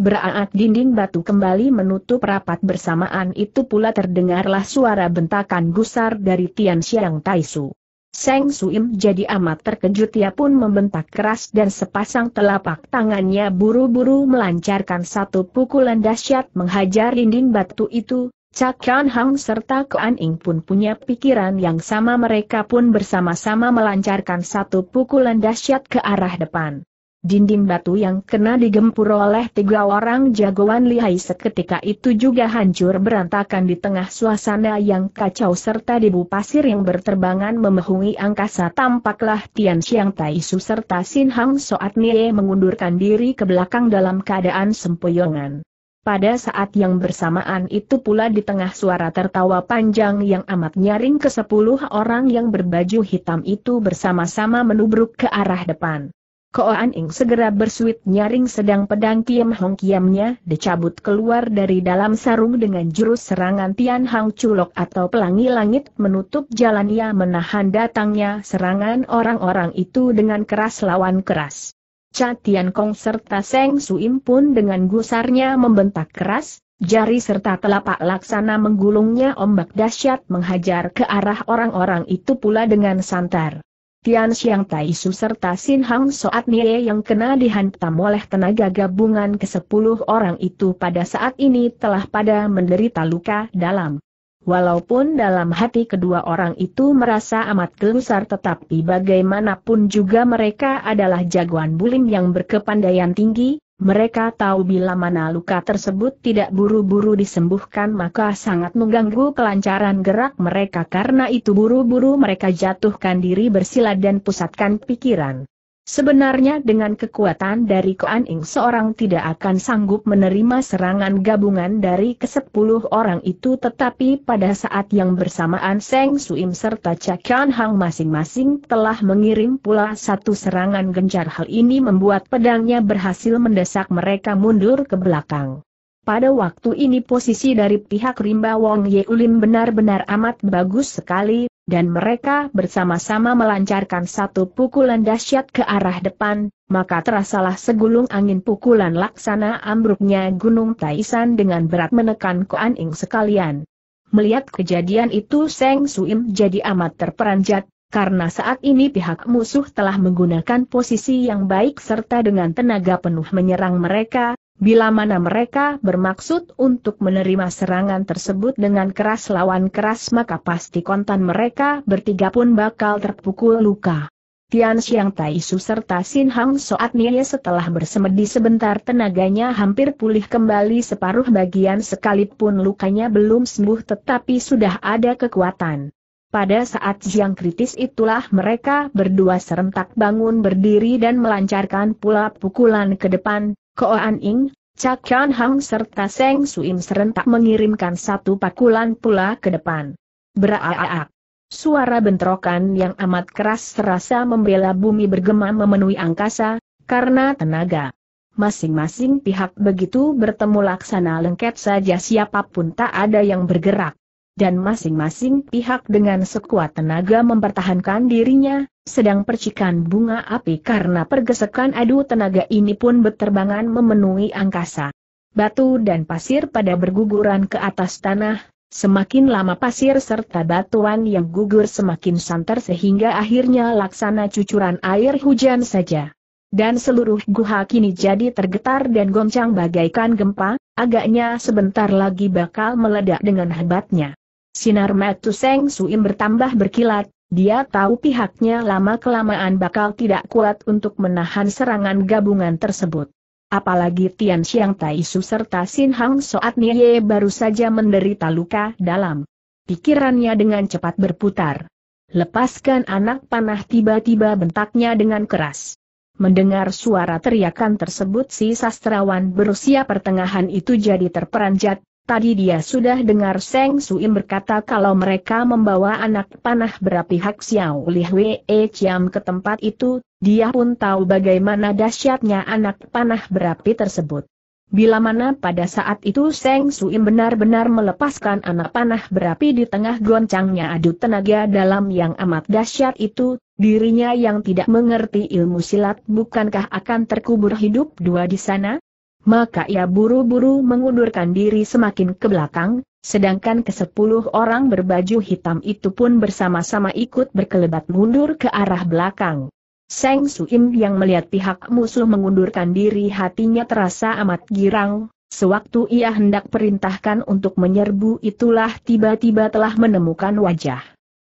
S1: Beraak dinding batu kembali menutup rapat bersamaan itu pula terdengarlah suara bentakan gusar dari Tian Xiang Tai Su. Seng Suim jadi amat terkejut ia pun membentak keras dan sepasang telapak tangannya buru-buru melancarkan satu pukulan dahsyat menghajar dinding batu itu, Cak Kan Hang serta Kuan Ing pun punya pikiran yang sama mereka pun bersama-sama melancarkan satu pukulan dahsyat ke arah depan. Dinding batu yang kena digempur oleh tiga orang jagoan lihai seketika itu juga hancur berantakan di tengah suasana yang kacau serta debu pasir yang berterbangan memenuhi angkasa tampaklah Tian Xiang Su serta Sin Hang Soat Nie mengundurkan diri ke belakang dalam keadaan sempoyongan. Pada saat yang bersamaan itu pula di tengah suara tertawa panjang yang amat nyaring ke sepuluh orang yang berbaju hitam itu bersama-sama menubruk ke arah depan. Ko An Ing segera bersuit nyaring sedang pedang Kiam Hong Kiamnya dicabut keluar dari dalam sarung dengan jurus serangan Tian Hang Chulok atau pelangi langit menutup jalan ia menahan datangnya serangan orang-orang itu dengan keras lawan keras. Cha Tian Kong serta Seng Suim pun dengan gusarnya membentak keras, Jari serta telapak laksana menggulungnya ombak dahsyat menghajar ke arah orang-orang itu pula dengan santar. Tian Xiang Su serta Sin Hang Soat Nie yang kena dihantam oleh tenaga gabungan ke sepuluh orang itu pada saat ini telah pada menderita luka dalam. Walaupun dalam hati kedua orang itu merasa amat gelusar tetapi bagaimanapun juga mereka adalah jagoan bulim yang berkepandaian tinggi, mereka tahu bila mana luka tersebut tidak buru-buru disembuhkan maka sangat mengganggu kelancaran gerak mereka karena itu buru-buru mereka jatuhkan diri bersila dan pusatkan pikiran. Sebenarnya dengan kekuatan dari Koan Ing seorang tidak akan sanggup menerima serangan gabungan dari kesepuluh orang itu tetapi pada saat yang bersamaan Seng Suim serta Cakian Hang masing-masing telah mengirim pula satu serangan gencar hal ini membuat pedangnya berhasil mendesak mereka mundur ke belakang. Pada waktu ini posisi dari pihak Rimba Wong Yeulim benar-benar amat bagus sekali, dan mereka bersama-sama melancarkan satu pukulan dahsyat ke arah depan, maka terasalah segulung angin pukulan laksana ambruknya Gunung Taisan dengan berat menekan Koan Ing sekalian. Melihat kejadian itu Seng Suim jadi amat terperanjat, karena saat ini pihak musuh telah menggunakan posisi yang baik serta dengan tenaga penuh menyerang mereka, Bila mana mereka bermaksud untuk menerima serangan tersebut dengan keras lawan keras maka pasti kontan mereka bertiga pun bakal terpukul luka. Tian Xiang Su serta Sin Hang Soat Nye setelah bersemedi sebentar tenaganya hampir pulih kembali separuh bagian sekalipun lukanya belum sembuh tetapi sudah ada kekuatan. Pada saat siang kritis itulah mereka berdua serentak bangun berdiri dan melancarkan pula pukulan ke depan, Ko An Ing, Cha Hang serta Seng Suim serentak mengirimkan satu pakulan pula ke depan. Beraaak. Suara bentrokan yang amat keras terasa membela bumi bergema memenuhi angkasa, karena tenaga. Masing-masing pihak begitu bertemu laksana lengket saja siapapun tak ada yang bergerak. Dan masing-masing pihak dengan sekuat tenaga mempertahankan dirinya, sedang percikan bunga api karena pergesekan adu tenaga ini pun berterbangan memenuhi angkasa. Batu dan pasir pada berguguran ke atas tanah, semakin lama pasir serta batuan yang gugur semakin santer sehingga akhirnya laksana cucuran air hujan saja. Dan seluruh guha kini jadi tergetar dan goncang bagaikan gempa, agaknya sebentar lagi bakal meledak dengan hebatnya. Sinar Matu Seng Suim bertambah berkilat, dia tahu pihaknya lama-kelamaan bakal tidak kuat untuk menahan serangan gabungan tersebut. Apalagi Tian Xiang Su serta Sin Hang Soat Nie baru saja menderita luka dalam. Pikirannya dengan cepat berputar. Lepaskan anak panah tiba-tiba bentaknya dengan keras. Mendengar suara teriakan tersebut si sastrawan berusia pertengahan itu jadi terperanjat, Tadi dia sudah dengar Seng Suim berkata kalau mereka membawa anak panah berapi Hak Xiao Li Hwee Chiam ke tempat itu, dia pun tahu bagaimana dahsyatnya anak panah berapi tersebut. Bila mana pada saat itu Seng Suim benar-benar melepaskan anak panah berapi di tengah goncangnya adu tenaga dalam yang amat dahsyat itu, dirinya yang tidak mengerti ilmu silat bukankah akan terkubur hidup dua di sana? maka ia buru-buru mengundurkan diri semakin ke belakang, sedangkan kesepuluh orang berbaju hitam itu pun bersama-sama ikut berkelebat mundur ke arah belakang. Seng Suim yang melihat pihak musuh mengundurkan diri hatinya terasa amat girang, sewaktu ia hendak perintahkan untuk menyerbu itulah tiba-tiba telah menemukan wajah.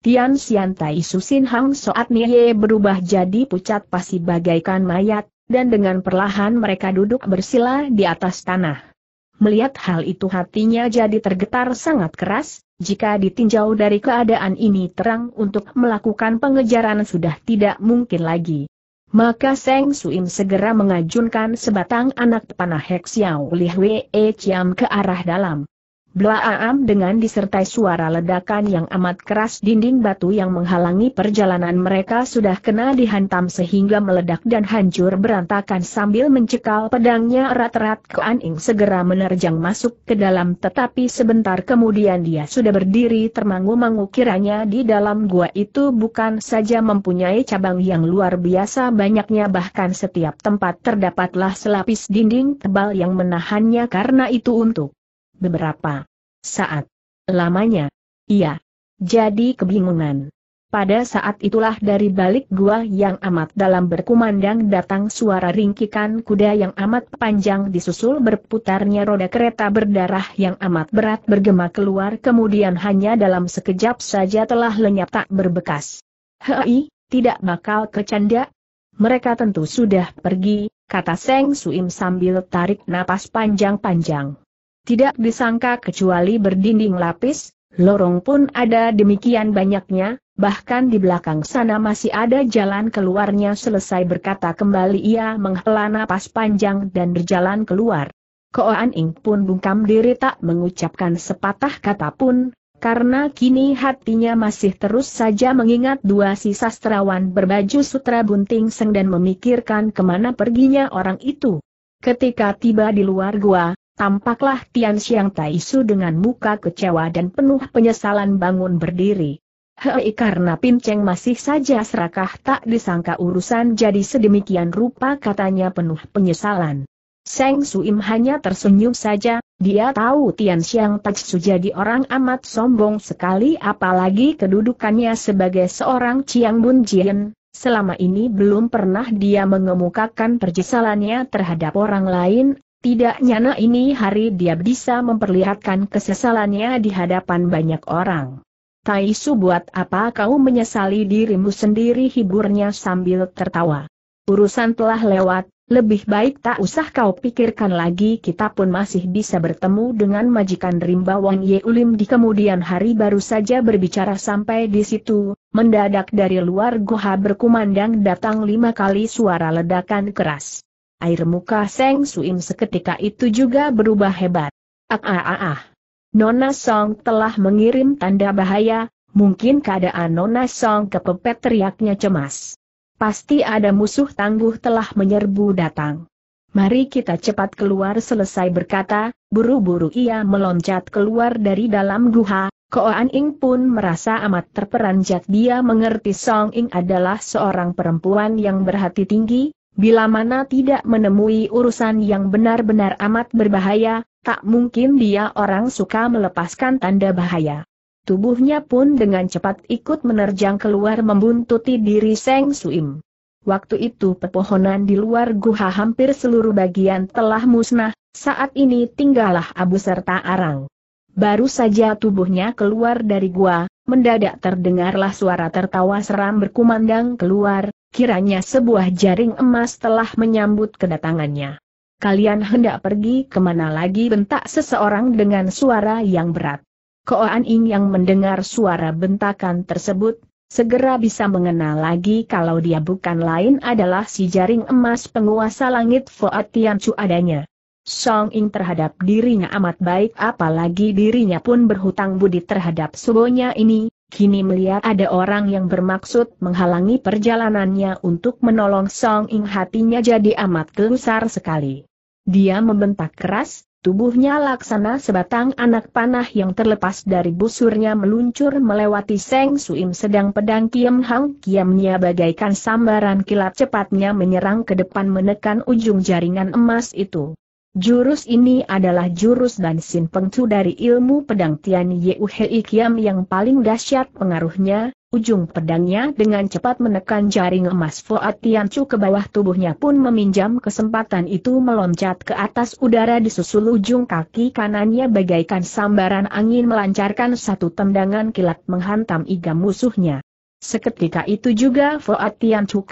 S1: Tian Xian Tai Susin Hang Soat Nye berubah jadi pucat pasi bagaikan mayat, dan dengan perlahan mereka duduk bersila di atas tanah. Melihat hal itu hatinya jadi tergetar sangat keras, jika ditinjau dari keadaan ini terang untuk melakukan pengejaran sudah tidak mungkin lagi. Maka Seng Suim segera mengajunkan sebatang anak panah Hexiao Lihwe E Chiam ke arah dalam. Blaam dengan disertai suara ledakan yang amat keras dinding batu yang menghalangi perjalanan mereka sudah kena dihantam sehingga meledak dan hancur berantakan sambil mencekal pedangnya erat-erat ke Ing segera menerjang masuk ke dalam tetapi sebentar kemudian dia sudah berdiri termangu-mangu kiranya di dalam gua itu bukan saja mempunyai cabang yang luar biasa banyaknya bahkan setiap tempat terdapatlah selapis dinding tebal yang menahannya karena itu untuk beberapa saat lamanya. Iya. Jadi kebingungan. Pada saat itulah dari balik gua yang amat dalam berkumandang datang suara ringkikan kuda yang amat panjang disusul berputarnya roda kereta berdarah yang amat berat bergema keluar kemudian hanya dalam sekejap saja telah lenyap tak berbekas. Hei, tidak bakal kecanda? Mereka tentu sudah pergi, kata Seng Suim sambil tarik napas panjang-panjang. Tidak disangka kecuali berdinding lapis, lorong pun ada demikian banyaknya, bahkan di belakang sana masih ada jalan keluarnya selesai berkata kembali ia menghela napas panjang dan berjalan keluar. Koan Ing pun bungkam diri tak mengucapkan sepatah kata pun, karena kini hatinya masih terus saja mengingat dua si sastrawan berbaju sutra bunting seng dan memikirkan kemana perginya orang itu. Ketika tiba di luar gua, Tampaklah Tian Xiang Taisu dengan muka kecewa dan penuh penyesalan bangun berdiri. Hei karena Pinceng masih saja serakah tak disangka urusan jadi sedemikian rupa katanya penuh penyesalan. Seng Suim hanya tersenyum saja, dia tahu Tian Xiang Su jadi orang amat sombong sekali apalagi kedudukannya sebagai seorang Chiang Bun Jian, selama ini belum pernah dia mengemukakan perjisalannya terhadap orang lain, tidak nyana ini hari dia bisa memperlihatkan kesesalannya di hadapan banyak orang. Taisu buat apa kau menyesali dirimu sendiri hiburnya sambil tertawa. Urusan telah lewat, lebih baik tak usah kau pikirkan lagi kita pun masih bisa bertemu dengan majikan rimba Wang Ye Ulim di kemudian hari baru saja berbicara sampai di situ, mendadak dari luar goha berkumandang datang lima kali suara ledakan keras air muka Seng Suim seketika itu juga berubah hebat. Ah ah ah ah. Nona Song telah mengirim tanda bahaya, mungkin keadaan Nona Song kepepet teriaknya cemas. Pasti ada musuh tangguh telah menyerbu datang. Mari kita cepat keluar selesai berkata, buru-buru ia meloncat keluar dari dalam guha, Koan Ing pun merasa amat terperanjat dia mengerti Song Ing adalah seorang perempuan yang berhati tinggi, Bila mana tidak menemui urusan yang benar-benar amat berbahaya, tak mungkin dia orang suka melepaskan tanda bahaya. Tubuhnya pun dengan cepat ikut menerjang keluar membuntuti diri Seng Suim. Waktu itu pepohonan di luar guha hampir seluruh bagian telah musnah, saat ini tinggallah abu serta arang. Baru saja tubuhnya keluar dari gua, mendadak terdengarlah suara tertawa seram berkumandang keluar, kiranya sebuah jaring emas telah menyambut kedatangannya. Kalian hendak pergi kemana lagi bentak seseorang dengan suara yang berat. Koan Ing yang mendengar suara bentakan tersebut, segera bisa mengenal lagi kalau dia bukan lain adalah si jaring emas penguasa langit Fuad Chu adanya. Song Ing terhadap dirinya amat baik apalagi dirinya pun berhutang budi terhadap subonya ini, Kini melihat ada orang yang bermaksud menghalangi perjalanannya untuk menolong Song Ing hatinya jadi amat gelusar sekali. Dia membentak keras, tubuhnya laksana sebatang anak panah yang terlepas dari busurnya meluncur melewati Seng Suim sedang pedang Kiam Hang Kiamnya bagaikan sambaran kilat cepatnya menyerang ke depan menekan ujung jaringan emas itu. Jurus ini adalah jurus dan sin Pengcu dari ilmu pedang Tian Yeu Hei Kiam yang paling dahsyat pengaruhnya, ujung pedangnya dengan cepat menekan jaring emas Fuad Tian Chu ke bawah tubuhnya pun meminjam kesempatan itu meloncat ke atas udara disusul ujung kaki kanannya bagaikan sambaran angin melancarkan satu tendangan kilat menghantam iga musuhnya. Seketika itu juga Fuad Tian Chu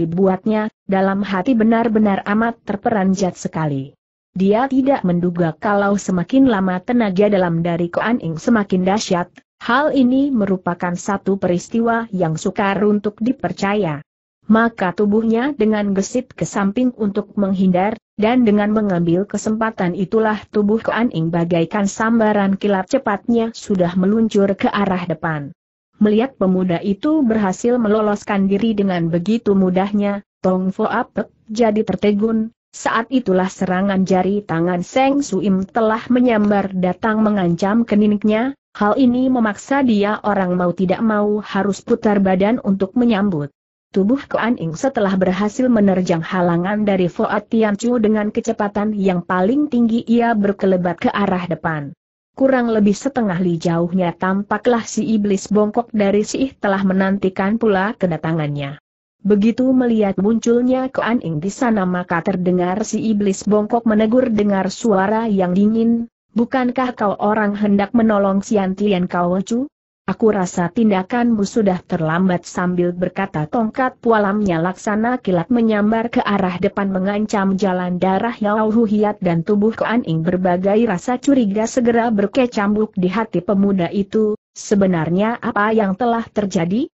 S1: dibuatnya, dalam hati benar-benar amat terperanjat sekali. Dia tidak menduga kalau semakin lama tenaga dalam dari Koan Ing semakin dahsyat, hal ini merupakan satu peristiwa yang sukar untuk dipercaya. Maka tubuhnya dengan gesit ke samping untuk menghindar, dan dengan mengambil kesempatan itulah tubuh Koan Ing bagaikan sambaran kilat cepatnya sudah meluncur ke arah depan. Melihat pemuda itu berhasil meloloskan diri dengan begitu mudahnya, Tong Fo Apek jadi tertegun, saat itulah serangan jari tangan Seng Suim telah menyambar datang mengancam keningnya, hal ini memaksa dia orang mau tidak mau harus putar badan untuk menyambut. Tubuh Kuan Ing setelah berhasil menerjang halangan dari Fuad Chu dengan kecepatan yang paling tinggi ia berkelebat ke arah depan. Kurang lebih setengah li jauhnya tampaklah si iblis bongkok dari si telah menantikan pula kedatangannya. Begitu melihat munculnya Kuan Ing di sana maka terdengar si iblis bongkok menegur dengar suara yang dingin, bukankah kau orang hendak menolong Sian Tian Kau Chu? Aku rasa tindakanmu sudah terlambat sambil berkata tongkat pualamnya laksana kilat menyambar ke arah depan mengancam jalan darah Yao Huhiat dan tubuh Kuan Ing berbagai rasa curiga segera berkecambuk di hati pemuda itu, sebenarnya apa yang telah terjadi?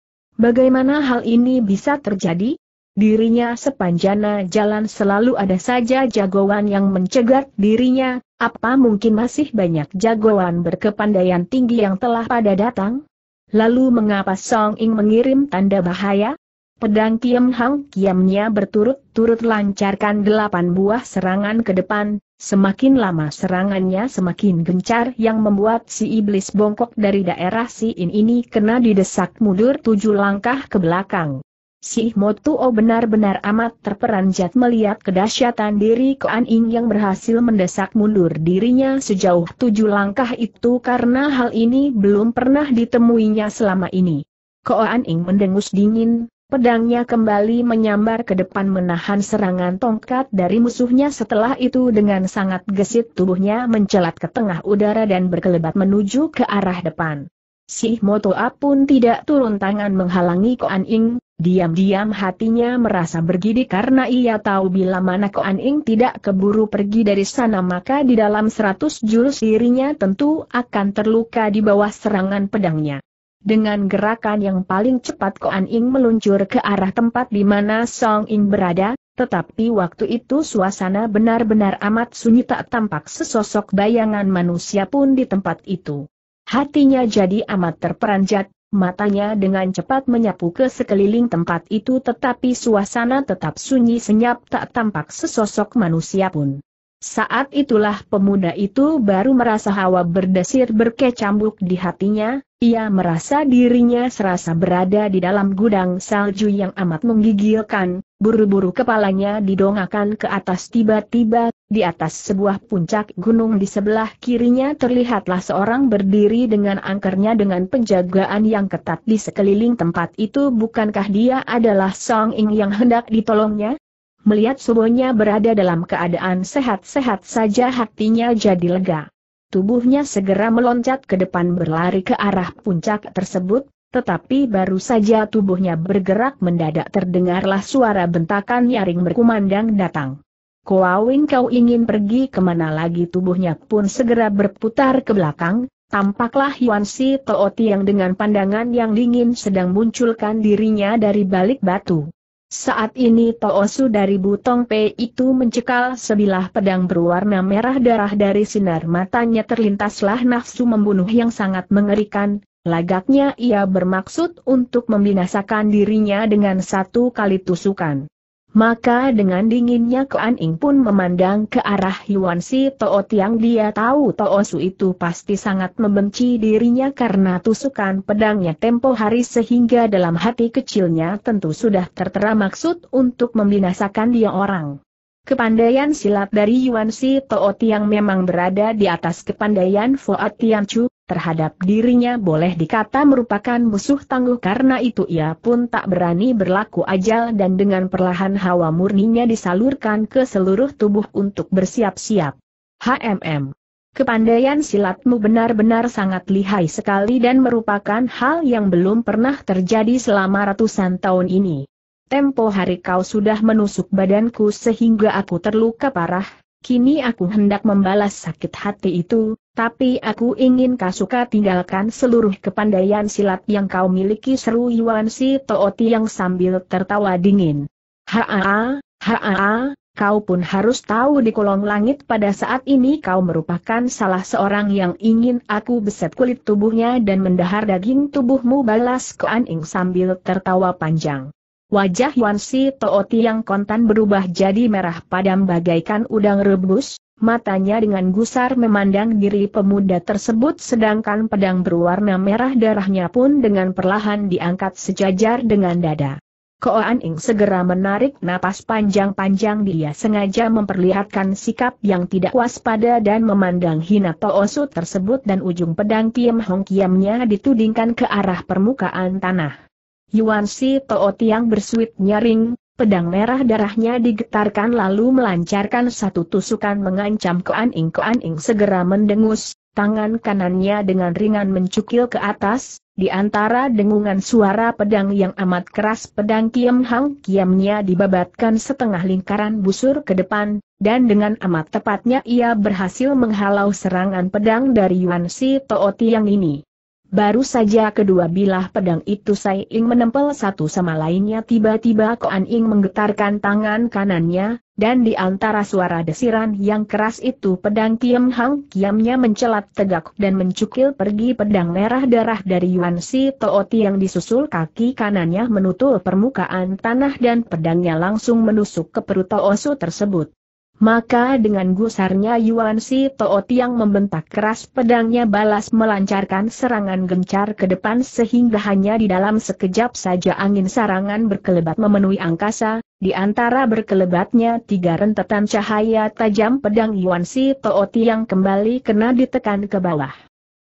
S1: Bagaimana hal ini bisa terjadi? Dirinya sepanjana jalan selalu ada saja jagoan yang mencegat dirinya, apa mungkin masih banyak jagoan berkepandaian tinggi yang telah pada datang? Lalu mengapa Song Ing mengirim tanda bahaya? Pedang Kiam Hang Kiamnya berturut-turut lancarkan delapan buah serangan ke depan, Semakin lama serangannya semakin gencar yang membuat si iblis bongkok dari daerah si In ini kena didesak mundur tujuh langkah ke belakang. Si Motuo benar-benar amat terperanjat melihat kedahsyatan diri Koan In yang berhasil mendesak mundur dirinya sejauh tujuh langkah itu karena hal ini belum pernah ditemuinya selama ini. Koan In mendengus dingin, Pedangnya kembali menyambar ke depan menahan serangan tongkat dari musuhnya setelah itu dengan sangat gesit tubuhnya mencelat ke tengah udara dan berkelebat menuju ke arah depan. Si Motoa pun tidak turun tangan menghalangi Koan Ing, diam-diam hatinya merasa bergidik karena ia tahu bila mana Koan Ing tidak keburu pergi dari sana maka di dalam seratus jurus dirinya tentu akan terluka di bawah serangan pedangnya. Dengan gerakan yang paling cepat Koan Ing meluncur ke arah tempat di mana Song Ing berada, tetapi waktu itu suasana benar-benar amat sunyi tak tampak sesosok bayangan manusia pun di tempat itu. Hatinya jadi amat terperanjat, matanya dengan cepat menyapu ke sekeliling tempat itu tetapi suasana tetap sunyi senyap tak tampak sesosok manusia pun. Saat itulah pemuda itu baru merasa hawa berdesir berkecambuk di hatinya, ia merasa dirinya serasa berada di dalam gudang salju yang amat menggigilkan, buru-buru kepalanya didongakan ke atas tiba-tiba, di atas sebuah puncak gunung di sebelah kirinya terlihatlah seorang berdiri dengan angkernya dengan penjagaan yang ketat di sekeliling tempat itu bukankah dia adalah Song Ing yang hendak ditolongnya? Melihat subonya berada dalam keadaan sehat-sehat saja hatinya jadi lega. Tubuhnya segera meloncat ke depan berlari ke arah puncak tersebut, tetapi baru saja tubuhnya bergerak mendadak terdengarlah suara bentakan nyaring berkumandang datang. Koawing kau ingin pergi kemana lagi tubuhnya pun segera berputar ke belakang, tampaklah Yuan Si Tooti yang dengan pandangan yang dingin sedang munculkan dirinya dari balik batu. Saat ini Toosu dari Butong P itu mencekal sebilah pedang berwarna merah darah dari sinar matanya terlintaslah nafsu membunuh yang sangat mengerikan, lagaknya ia bermaksud untuk membinasakan dirinya dengan satu kali tusukan. Maka dengan dinginnya Kuan Ing pun memandang ke arah Yuan Si Toot yang dia tahu Toosu itu pasti sangat membenci dirinya karena tusukan pedangnya tempo hari sehingga dalam hati kecilnya tentu sudah tertera maksud untuk membinasakan dia orang. Kepandaian silat dari Yuan Si Tao Tiang memang berada di atas kepandaian Fuat Tian Chu, terhadap dirinya boleh dikata merupakan musuh tangguh karena itu ia pun tak berani berlaku ajal dan dengan perlahan hawa murninya disalurkan ke seluruh tubuh untuk bersiap-siap. HMM Kepandaian silatmu benar-benar sangat lihai sekali dan merupakan hal yang belum pernah terjadi selama ratusan tahun ini. Tempo hari kau sudah menusuk badanku sehingga aku terluka parah, kini aku hendak membalas sakit hati itu, tapi aku ingin Kasuka tinggalkan seluruh kepandaian silat yang kau miliki seru Yuan Si Tooti yang sambil tertawa dingin. Haa, haa, Kau pun harus tahu di kolong langit pada saat ini kau merupakan salah seorang yang ingin aku beset kulit tubuhnya dan mendahar daging tubuhmu balas Koan Ing sambil tertawa panjang. Wajah Yuan Si Tooti yang kontan berubah jadi merah padam bagaikan udang rebus, matanya dengan gusar memandang diri pemuda tersebut sedangkan pedang berwarna merah darahnya pun dengan perlahan diangkat sejajar dengan dada. Koan Ing segera menarik napas panjang-panjang dia sengaja memperlihatkan sikap yang tidak waspada dan memandang hina Toosu tersebut dan ujung pedang Tiem Hong Kiamnya ditudingkan ke arah permukaan tanah. Yuan Si Toh Tiang bersuit nyaring, pedang merah darahnya digetarkan lalu melancarkan satu tusukan mengancam ke Ing Ke Ing segera mendengus, tangan kanannya dengan ringan mencukil ke atas, di antara dengungan suara pedang yang amat keras pedang Kiam Hang Kiamnya dibabatkan setengah lingkaran busur ke depan, dan dengan amat tepatnya ia berhasil menghalau serangan pedang dari Yuan Si yang ini. Baru saja kedua bilah pedang itu Sai Ing menempel satu sama lainnya tiba-tiba Koan Ing menggetarkan tangan kanannya, dan di antara suara desiran yang keras itu pedang Kiam Hang Kiamnya mencelat tegak dan mencukil pergi pedang merah darah dari Yuan Si Tooti yang disusul kaki kanannya menutul permukaan tanah dan pedangnya langsung menusuk ke perut Toosu tersebut. Maka dengan gusarnya Yuan Si Too Tiang membentak keras pedangnya balas melancarkan serangan gencar ke depan sehingga hanya di dalam sekejap saja angin sarangan berkelebat memenuhi angkasa, di antara berkelebatnya tiga rentetan cahaya tajam pedang Yuan Si Too Tiang kembali kena ditekan ke bawah.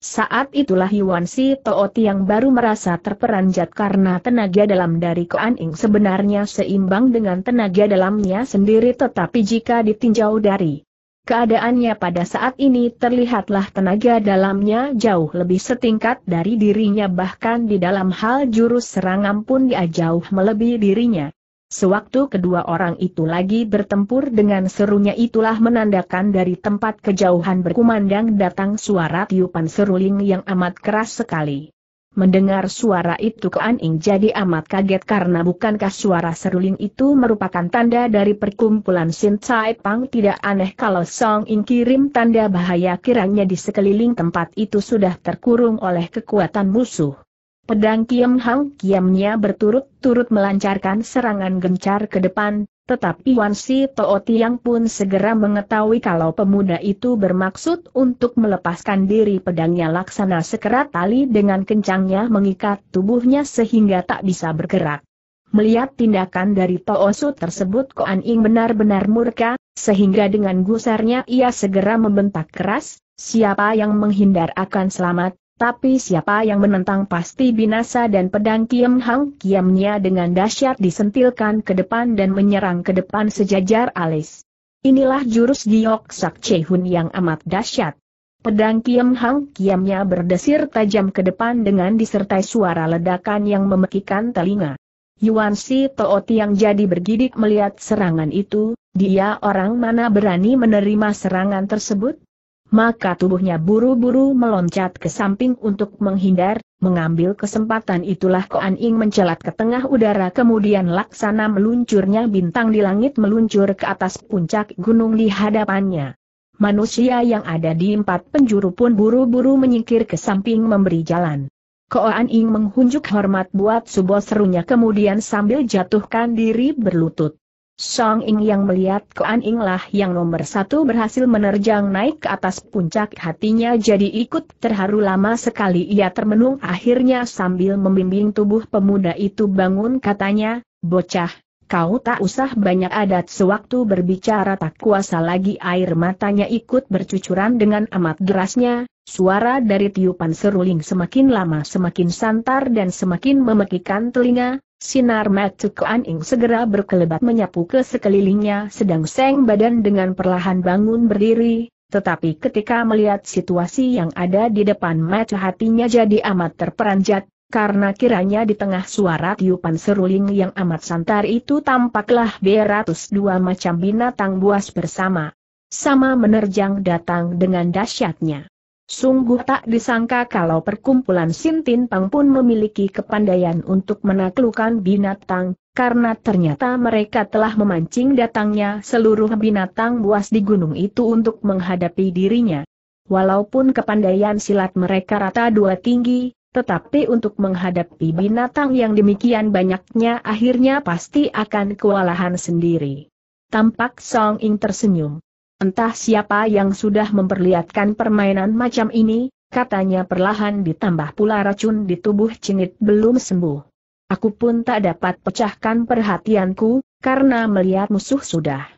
S1: Saat itulah Yuan Si Tooti yang baru merasa terperanjat karena tenaga dalam dari Koan Ing sebenarnya seimbang dengan tenaga dalamnya sendiri tetapi jika ditinjau dari keadaannya pada saat ini terlihatlah tenaga dalamnya jauh lebih setingkat dari dirinya bahkan di dalam hal jurus serangan pun dia jauh melebihi dirinya. Sewaktu kedua orang itu lagi bertempur dengan serunya itulah menandakan dari tempat kejauhan berkumandang datang suara tiupan seruling yang amat keras sekali. Mendengar suara itu Keaning jadi amat kaget karena bukankah suara seruling itu merupakan tanda dari perkumpulan Sin Tsai Pang tidak aneh kalau Song Ing kirim tanda bahaya kiranya di sekeliling tempat itu sudah terkurung oleh kekuatan musuh. Pedang Kiam Hang Kiamnya berturut-turut melancarkan serangan gencar ke depan, tetapi Wan Si Toh Tiang pun segera mengetahui kalau pemuda itu bermaksud untuk melepaskan diri pedangnya laksana sekerat tali dengan kencangnya mengikat tubuhnya sehingga tak bisa bergerak. Melihat tindakan dari Toosu tersebut Koan Ing benar-benar murka, sehingga dengan gusarnya ia segera membentak keras, siapa yang menghindar akan selamat, tapi siapa yang menentang pasti binasa dan pedang Kiam Hang Kiamnya dengan dahsyat disentilkan ke depan dan menyerang ke depan sejajar alis. Inilah jurus Giok Sak Chehun yang amat dahsyat. Pedang Kiam Hang Kiamnya berdesir tajam ke depan dengan disertai suara ledakan yang memekikan telinga. Yuan Si Tooti yang jadi bergidik melihat serangan itu, dia orang mana berani menerima serangan tersebut? maka tubuhnya buru-buru meloncat ke samping untuk menghindar, mengambil kesempatan itulah Koan Ing mencelat ke tengah udara kemudian laksana meluncurnya bintang di langit meluncur ke atas puncak gunung di hadapannya. Manusia yang ada di empat penjuru pun buru-buru menyingkir ke samping memberi jalan. Koan Ing menghunjuk hormat buat Subo serunya kemudian sambil jatuhkan diri berlutut. Song Ing yang melihat Koan Ing lah yang nomor satu berhasil menerjang naik ke atas puncak hatinya jadi ikut terharu lama sekali ia termenung akhirnya sambil membimbing tubuh pemuda itu bangun katanya, bocah, kau tak usah banyak adat sewaktu berbicara tak kuasa lagi air matanya ikut bercucuran dengan amat derasnya, suara dari tiupan seruling semakin lama semakin santar dan semakin memekikan telinga, Sinar mata Kuan segera berkelebat menyapu ke sekelilingnya sedang Seng Badan dengan perlahan bangun berdiri, tetapi ketika melihat situasi yang ada di depan mata hatinya jadi amat terperanjat, karena kiranya di tengah suara tiupan seruling yang amat santar itu tampaklah beratus dua macam binatang buas bersama. Sama menerjang datang dengan dahsyatnya. Sungguh tak disangka kalau perkumpulan Sintin Pang pun memiliki kepandaian untuk menaklukkan binatang, karena ternyata mereka telah memancing datangnya seluruh binatang buas di gunung itu untuk menghadapi dirinya. Walaupun kepandaian silat mereka rata dua tinggi, tetapi untuk menghadapi binatang yang demikian banyaknya akhirnya pasti akan kewalahan sendiri. Tampak Song Ing tersenyum. Entah siapa yang sudah memperlihatkan permainan macam ini, katanya perlahan ditambah pula racun di tubuh cingit belum sembuh. Aku pun tak dapat pecahkan perhatianku, karena melihat musuh sudah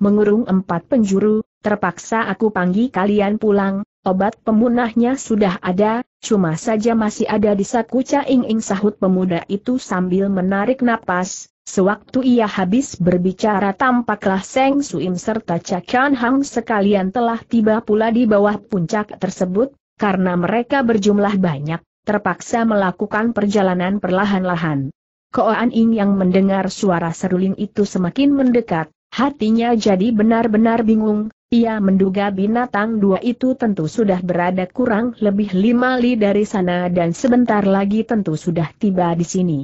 S1: mengurung empat penjuru, terpaksa aku panggil kalian pulang, obat pemunahnya sudah ada, cuma saja masih ada di saku caing-ing sahut pemuda itu sambil menarik napas, Sewaktu ia habis berbicara tampaklah Seng Suim serta Cakian Hang sekalian telah tiba pula di bawah puncak tersebut, karena mereka berjumlah banyak, terpaksa melakukan perjalanan perlahan-lahan. Koan Ing yang mendengar suara seruling itu semakin mendekat, hatinya jadi benar-benar bingung, ia menduga binatang dua itu tentu sudah berada kurang lebih lima li dari sana dan sebentar lagi tentu sudah tiba di sini.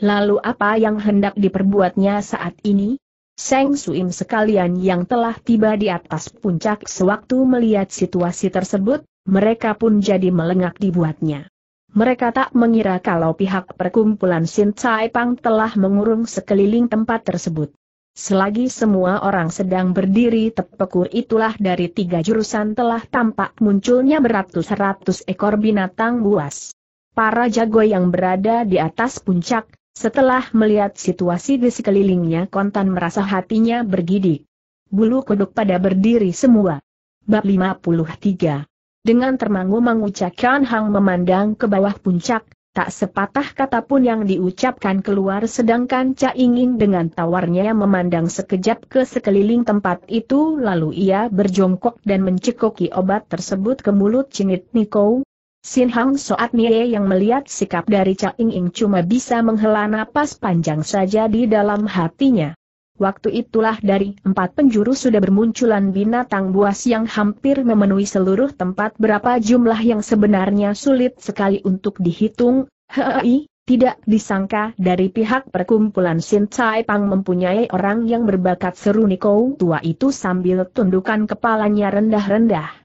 S1: Lalu apa yang hendak diperbuatnya saat ini? Seng Suim sekalian yang telah tiba di atas puncak sewaktu melihat situasi tersebut, mereka pun jadi melengak dibuatnya. Mereka tak mengira kalau pihak perkumpulan Sin Tsai Pang telah mengurung sekeliling tempat tersebut. Selagi semua orang sedang berdiri tepekur itulah dari tiga jurusan telah tampak munculnya beratus-ratus ekor binatang buas. Para jago yang berada di atas puncak, setelah melihat situasi di sekelilingnya kontan merasa hatinya bergidik. Bulu kuduk pada berdiri semua. Bab 53 Dengan termangu-mangu Cakian Hang memandang ke bawah puncak, tak sepatah kata pun yang diucapkan keluar sedangkan Ca Inging dengan tawarnya memandang sekejap ke sekeliling tempat itu lalu ia berjongkok dan mencekoki obat tersebut ke mulut cingit Niko, Sin Hang Soat Nie yang melihat sikap dari Cha Ing Ing cuma bisa menghela napas panjang saja di dalam hatinya. Waktu itulah dari empat penjuru sudah bermunculan binatang buas yang hampir memenuhi seluruh tempat berapa jumlah yang sebenarnya sulit sekali untuk dihitung, hei, tidak disangka dari pihak perkumpulan Sin Chai Pang mempunyai orang yang berbakat seru Niko tua itu sambil tundukan kepalanya rendah-rendah.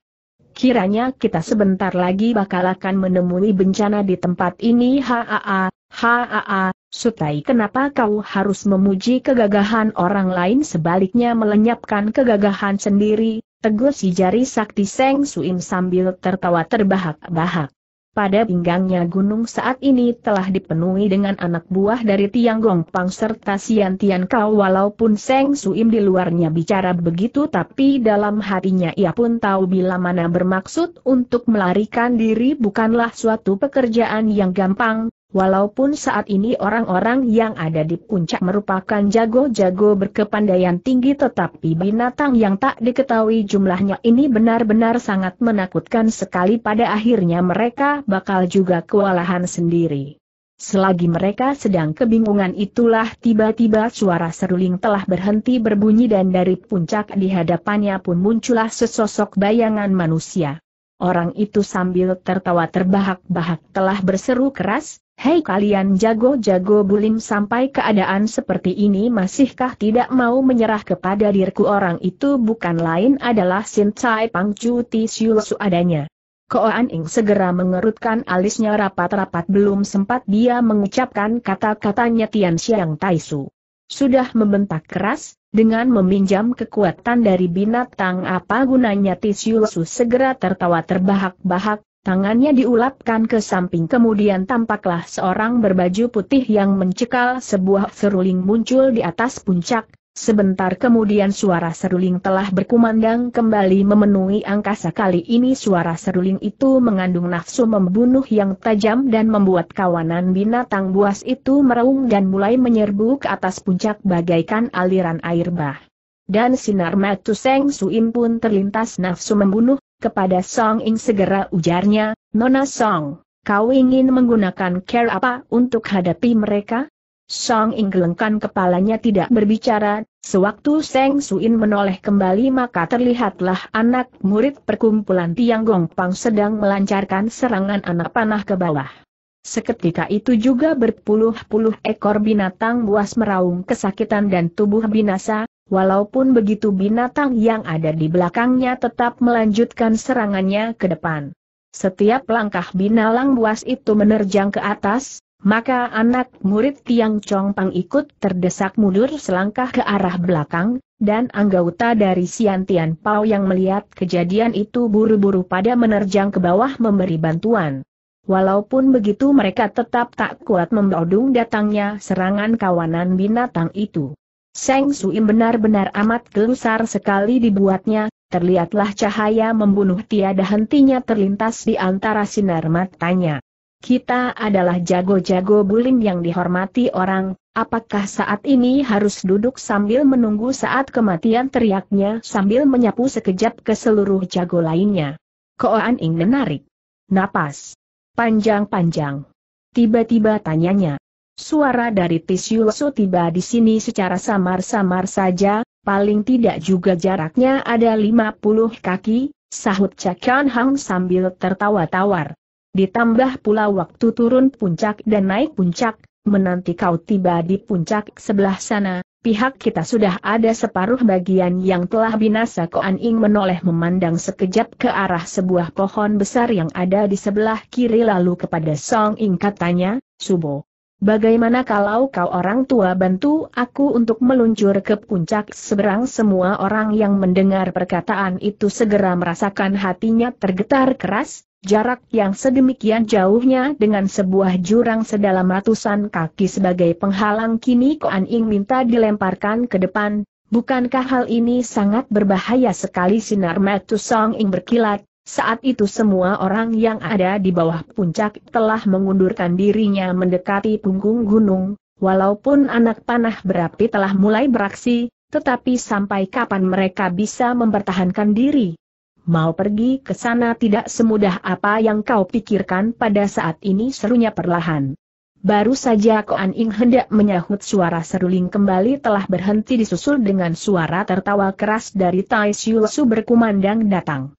S1: Kiranya kita sebentar lagi bakal akan menemui bencana di tempat ini haa, haa, Sutai kenapa kau harus memuji kegagahan orang lain sebaliknya melenyapkan kegagahan sendiri, tegur si jari sakti Seng Suim sambil tertawa terbahak-bahak. Pada pinggangnya gunung saat ini telah dipenuhi dengan anak buah dari Tiang Gongpang serta Sian Tian Kau walaupun Seng Suim di luarnya bicara begitu tapi dalam hatinya ia pun tahu bila mana bermaksud untuk melarikan diri bukanlah suatu pekerjaan yang gampang, Walaupun saat ini orang-orang yang ada di puncak merupakan jago-jago berkepandaian tinggi tetapi binatang yang tak diketahui jumlahnya ini benar-benar sangat menakutkan sekali pada akhirnya mereka bakal juga kewalahan sendiri. Selagi mereka sedang kebingungan itulah tiba-tiba suara seruling telah berhenti berbunyi dan dari puncak di hadapannya pun muncullah sesosok bayangan manusia. Orang itu sambil tertawa terbahak-bahak telah berseru keras, Hei kalian jago-jago bulim sampai keadaan seperti ini masihkah tidak mau menyerah kepada diriku orang itu bukan lain adalah Sin Tsai Pang Chu Ti Siu adanya. Koan Ing segera mengerutkan alisnya rapat-rapat belum sempat dia mengucapkan kata-katanya Tian Xiang Tai Su. Sudah membentak keras, dengan meminjam kekuatan dari binatang apa gunanya Ti Siu segera tertawa terbahak-bahak, Tangannya diulapkan ke samping kemudian tampaklah seorang berbaju putih yang mencekal sebuah seruling muncul di atas puncak, sebentar kemudian suara seruling telah berkumandang kembali memenuhi angkasa kali ini suara seruling itu mengandung nafsu membunuh yang tajam dan membuat kawanan binatang buas itu meraung dan mulai menyerbu ke atas puncak bagaikan aliran air bah. Dan sinar matu Seng Suim pun terlintas nafsu membunuh, kepada Song Ing segera ujarnya, Nona Song, kau ingin menggunakan care apa untuk hadapi mereka? Song Ing gelengkan kepalanya tidak berbicara, sewaktu Seng Suin menoleh kembali maka terlihatlah anak murid perkumpulan Tiang Gong Pang sedang melancarkan serangan anak panah ke bawah. Seketika itu juga berpuluh-puluh ekor binatang buas meraung kesakitan dan tubuh binasa, Walaupun begitu binatang yang ada di belakangnya tetap melanjutkan serangannya ke depan. Setiap langkah binalang buas itu menerjang ke atas, maka anak murid Tiang Chong Pang ikut terdesak mundur selangkah ke arah belakang, dan anggota dari Sian Tian Pao yang melihat kejadian itu buru-buru pada menerjang ke bawah memberi bantuan. Walaupun begitu mereka tetap tak kuat membodong datangnya serangan kawanan binatang itu. Seng Suim benar-benar amat gelusar sekali dibuatnya, terlihatlah cahaya membunuh tiada hentinya terlintas di antara sinar matanya. Kita adalah jago-jago bulim yang dihormati orang, apakah saat ini harus duduk sambil menunggu saat kematian teriaknya sambil menyapu sekejap ke seluruh jago lainnya. Koan Ing menarik. Napas. Panjang-panjang. Tiba-tiba tanyanya. Suara dari Su tiba di sini secara samar-samar saja, paling tidak juga jaraknya ada 50 kaki, sahut Cakian Hang sambil tertawa tawar. Ditambah pula waktu turun puncak dan naik puncak, menanti kau tiba di puncak sebelah sana, pihak kita sudah ada separuh bagian yang telah binasa Koan Ing menoleh memandang sekejap ke arah sebuah pohon besar yang ada di sebelah kiri lalu kepada Song Ing katanya, Subo, Bagaimana kalau kau orang tua bantu aku untuk meluncur ke puncak seberang semua orang yang mendengar perkataan itu segera merasakan hatinya tergetar keras, jarak yang sedemikian jauhnya dengan sebuah jurang sedalam ratusan kaki sebagai penghalang kini Koan Ing minta dilemparkan ke depan, bukankah hal ini sangat berbahaya sekali sinar Matu Song Ing berkilat, saat itu semua orang yang ada di bawah puncak telah mengundurkan dirinya mendekati punggung gunung, walaupun anak panah berapi telah mulai beraksi, tetapi sampai kapan mereka bisa mempertahankan diri? Mau pergi ke sana tidak semudah apa yang kau pikirkan pada saat ini serunya perlahan. Baru saja Koan Ing hendak menyahut suara seruling kembali telah berhenti disusul dengan suara tertawa keras dari Tai Siu Su berkumandang datang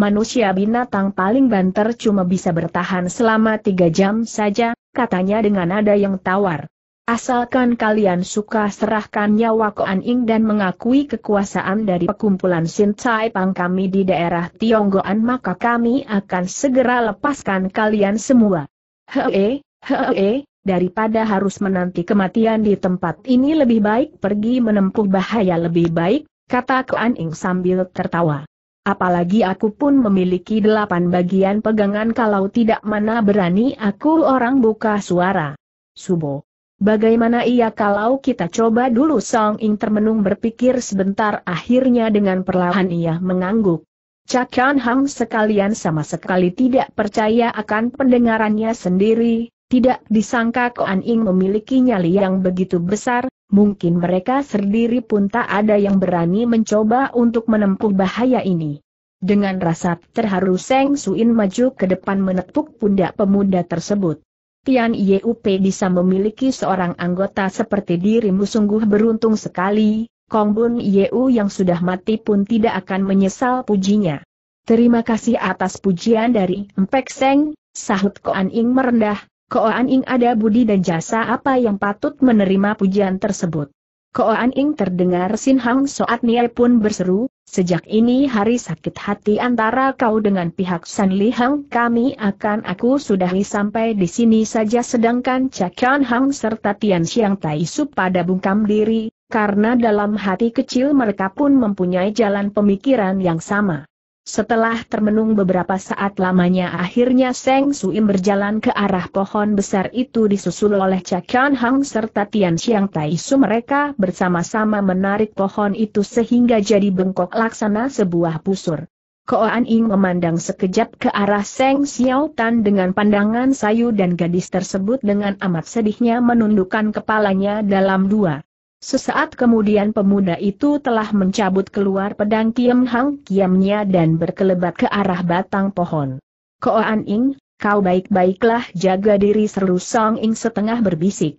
S1: manusia binatang paling banter cuma bisa bertahan selama tiga jam saja, katanya dengan nada yang tawar. Asalkan kalian suka serahkan nyawa Ko Ying dan mengakui kekuasaan dari perkumpulan Sin Tsai Pang kami di daerah Tionggoan maka kami akan segera lepaskan kalian semua. Hee, hee, daripada harus menanti kematian di tempat ini lebih baik pergi menempuh bahaya lebih baik, kata Ko Ying sambil tertawa apalagi aku pun memiliki delapan bagian pegangan kalau tidak mana berani aku orang buka suara. Subo. Bagaimana ia kalau kita coba dulu Song Ing termenung berpikir sebentar akhirnya dengan perlahan ia mengangguk. Cakan Hang sekalian sama sekali tidak percaya akan pendengarannya sendiri, tidak disangka Koan Ing memiliki nyali yang begitu besar, mungkin mereka sendiri pun tak ada yang berani mencoba untuk menempuh bahaya ini. Dengan rasa terharu Seng Suin maju ke depan menepuk pundak pemuda tersebut. Tian Yup bisa memiliki seorang anggota seperti dirimu sungguh beruntung sekali, Kong Bun Yeu yang sudah mati pun tidak akan menyesal pujinya. Terima kasih atas pujian dari Empek Seng, sahut Koan Ing merendah, Koan Ing ada budi dan jasa apa yang patut menerima pujian tersebut. Koan Ing terdengar Sin Hang Soat Nia pun berseru, sejak ini hari sakit hati antara kau dengan pihak San Li Hang kami akan aku sudahi sampai di sini saja sedangkan Cakian Hang serta Tian Xiang Tai Su pada bungkam diri, karena dalam hati kecil mereka pun mempunyai jalan pemikiran yang sama. Setelah termenung beberapa saat lamanya akhirnya Seng Suim berjalan ke arah pohon besar itu disusul oleh Cha Hang serta Tian Xiang Tai Su mereka bersama-sama menarik pohon itu sehingga jadi bengkok laksana sebuah busur. Koan Ying memandang sekejap ke arah Seng Xiao Tan dengan pandangan sayu dan gadis tersebut dengan amat sedihnya menundukkan kepalanya dalam dua. Sesaat kemudian pemuda itu telah mencabut keluar pedang Kiam Hang Kiamnya dan berkelebat ke arah batang pohon. Ko An Ing, kau baik-baiklah jaga diri seru Song Ing setengah berbisik.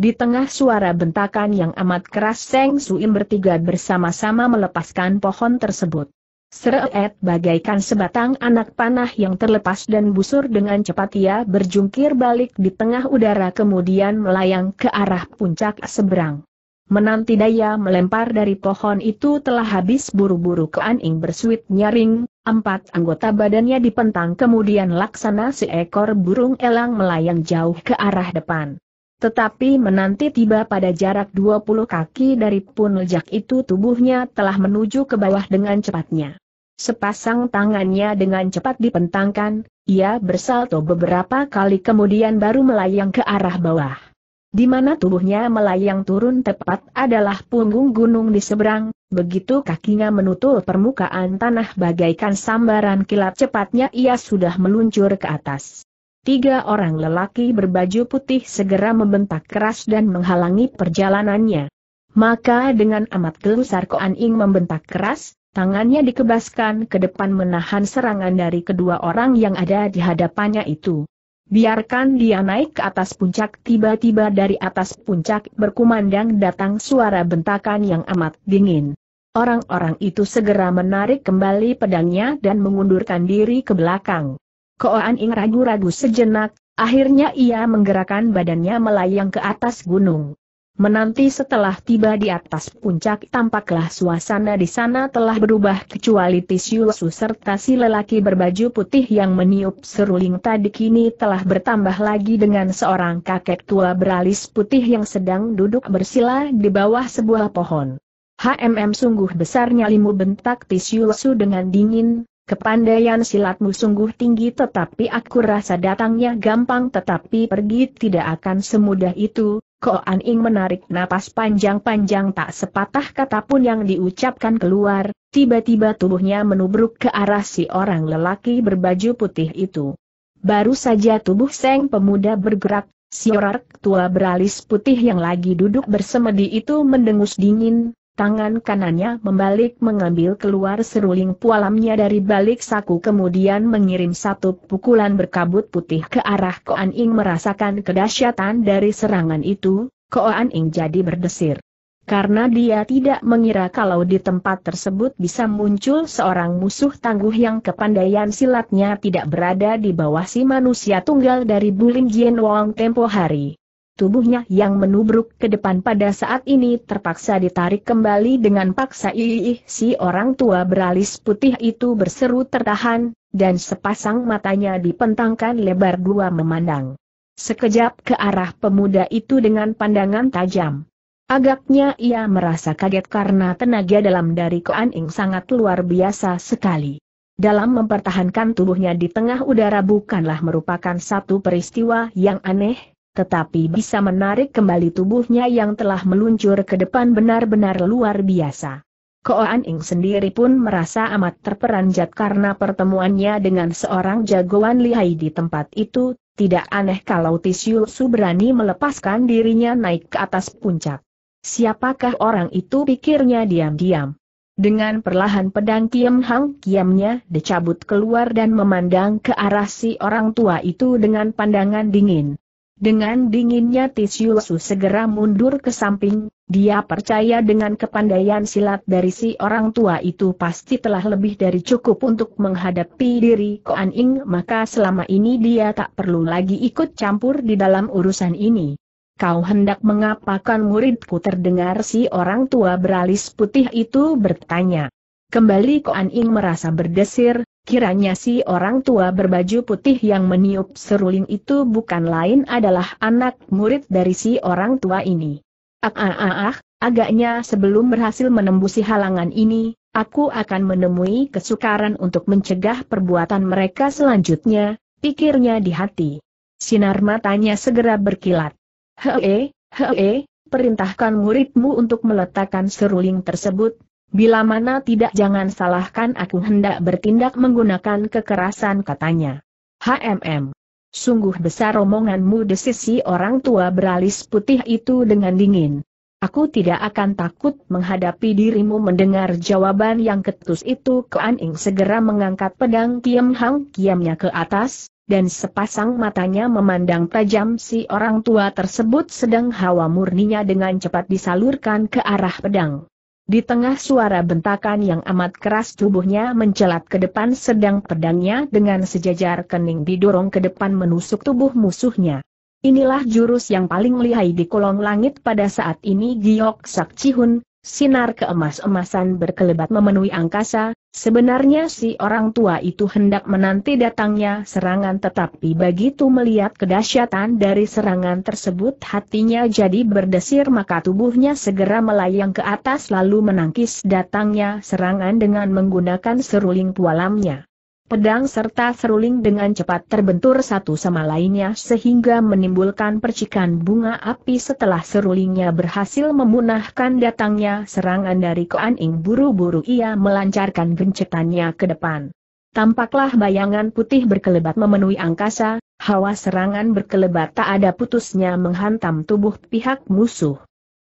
S1: Di tengah suara bentakan yang amat keras Seng Suim bertiga bersama-sama melepaskan pohon tersebut. Seret bagaikan sebatang anak panah yang terlepas dan busur dengan cepat ia berjungkir balik di tengah udara kemudian melayang ke arah puncak seberang. Menanti daya melempar dari pohon itu telah habis buru-buru ke Aning bersuit nyaring, empat anggota badannya dipentang kemudian laksana seekor burung elang melayang jauh ke arah depan. Tetapi menanti tiba pada jarak 20 kaki dari lejak itu tubuhnya telah menuju ke bawah dengan cepatnya. Sepasang tangannya dengan cepat dipentangkan, ia bersalto beberapa kali kemudian baru melayang ke arah bawah di mana tubuhnya melayang turun tepat adalah punggung gunung di seberang, begitu kakinya menutul permukaan tanah bagaikan sambaran kilat cepatnya ia sudah meluncur ke atas. Tiga orang lelaki berbaju putih segera membentak keras dan menghalangi perjalanannya. Maka dengan amat gelusar Koan Ing membentak keras, tangannya dikebaskan ke depan menahan serangan dari kedua orang yang ada di hadapannya itu. Biarkan dia naik ke atas puncak tiba-tiba dari atas puncak berkumandang datang suara bentakan yang amat dingin. Orang-orang itu segera menarik kembali pedangnya dan mengundurkan diri ke belakang. Koan Ing ragu-ragu sejenak, akhirnya ia menggerakkan badannya melayang ke atas gunung. Menanti setelah tiba di atas puncak tampaklah suasana di sana telah berubah kecuali Tisyusu serta si lelaki berbaju putih yang meniup seruling tadi kini telah bertambah lagi dengan seorang kakek tua beralis putih yang sedang duduk bersila di bawah sebuah pohon. HMM sungguh besar nyalimu bentak Tisyusu dengan dingin, kepandaian silatmu sungguh tinggi tetapi aku rasa datangnya gampang tetapi pergi tidak akan semudah itu, Ko An Ing menarik napas panjang-panjang tak sepatah kata pun yang diucapkan keluar, tiba-tiba tubuhnya menubruk ke arah si orang lelaki berbaju putih itu. Baru saja tubuh Seng pemuda bergerak, si orang tua beralis putih yang lagi duduk bersemedi itu mendengus dingin, Tangan kanannya membalik mengambil keluar seruling pualamnya dari balik saku kemudian mengirim satu pukulan berkabut putih ke arah Koan Ing merasakan kedahsyatan dari serangan itu, Koan Ing jadi berdesir. Karena dia tidak mengira kalau di tempat tersebut bisa muncul seorang musuh tangguh yang kepandaian silatnya tidak berada di bawah si manusia tunggal dari Bulim Jien Wong tempo hari. Tubuhnya yang menubruk ke depan pada saat ini terpaksa ditarik kembali dengan paksa iih si orang tua beralis putih itu berseru tertahan, dan sepasang matanya dipentangkan lebar dua memandang. Sekejap ke arah pemuda itu dengan pandangan tajam. Agaknya ia merasa kaget karena tenaga dalam dari Koan Ing sangat luar biasa sekali. Dalam mempertahankan tubuhnya di tengah udara bukanlah merupakan satu peristiwa yang aneh, tetapi bisa menarik kembali tubuhnya yang telah meluncur ke depan benar-benar luar biasa. An Ing sendiri pun merasa amat terperanjat karena pertemuannya dengan seorang jagoan lihai di tempat itu, tidak aneh kalau Tisiu Su berani melepaskan dirinya naik ke atas puncak. Siapakah orang itu pikirnya diam-diam. Dengan perlahan pedang Kiam Hang Kiamnya dicabut keluar dan memandang ke arah si orang tua itu dengan pandangan dingin. Dengan dinginnya Tisyusu segera mundur ke samping, dia percaya dengan kepandaian silat dari si orang tua itu pasti telah lebih dari cukup untuk menghadapi diri Koan Ing maka selama ini dia tak perlu lagi ikut campur di dalam urusan ini. Kau hendak mengapakan muridku terdengar si orang tua beralis putih itu bertanya. Kembali Koan Ing merasa berdesir, Kiranya si orang tua berbaju putih yang meniup seruling itu bukan lain adalah anak murid dari si orang tua ini. Ah ah ah, ah agaknya sebelum berhasil menembusi halangan ini, aku akan menemui kesukaran untuk mencegah perbuatan mereka selanjutnya, pikirnya di hati. Sinar matanya segera berkilat. Hee, hee, perintahkan muridmu untuk meletakkan seruling tersebut, Bila mana tidak jangan salahkan aku hendak bertindak menggunakan kekerasan katanya. HMM. Sungguh besar omonganmu desisi orang tua beralis putih itu dengan dingin. Aku tidak akan takut menghadapi dirimu mendengar jawaban yang ketus itu Kuan Ing segera mengangkat pedang Kiam Hang Kiamnya ke atas, dan sepasang matanya memandang tajam si orang tua tersebut sedang hawa murninya dengan cepat disalurkan ke arah pedang. Di tengah suara bentakan yang amat keras tubuhnya mencelat ke depan sedang pedangnya dengan sejajar kening didorong ke depan menusuk tubuh musuhnya. Inilah jurus yang paling lihai di kolong langit pada saat ini Giok Sak Chihun Sinar keemas-emasan berkelebat memenuhi angkasa, sebenarnya si orang tua itu hendak menanti datangnya serangan tetapi begitu melihat kedahsyatan dari serangan tersebut hatinya jadi berdesir maka tubuhnya segera melayang ke atas lalu menangkis datangnya serangan dengan menggunakan seruling tualamnya pedang serta seruling dengan cepat terbentur satu sama lainnya sehingga menimbulkan percikan bunga api setelah serulingnya berhasil memunahkan datangnya serangan dari Koaning buru-buru ia melancarkan gencetannya ke depan. Tampaklah bayangan putih berkelebat memenuhi angkasa, hawa serangan berkelebat tak ada putusnya menghantam tubuh pihak musuh.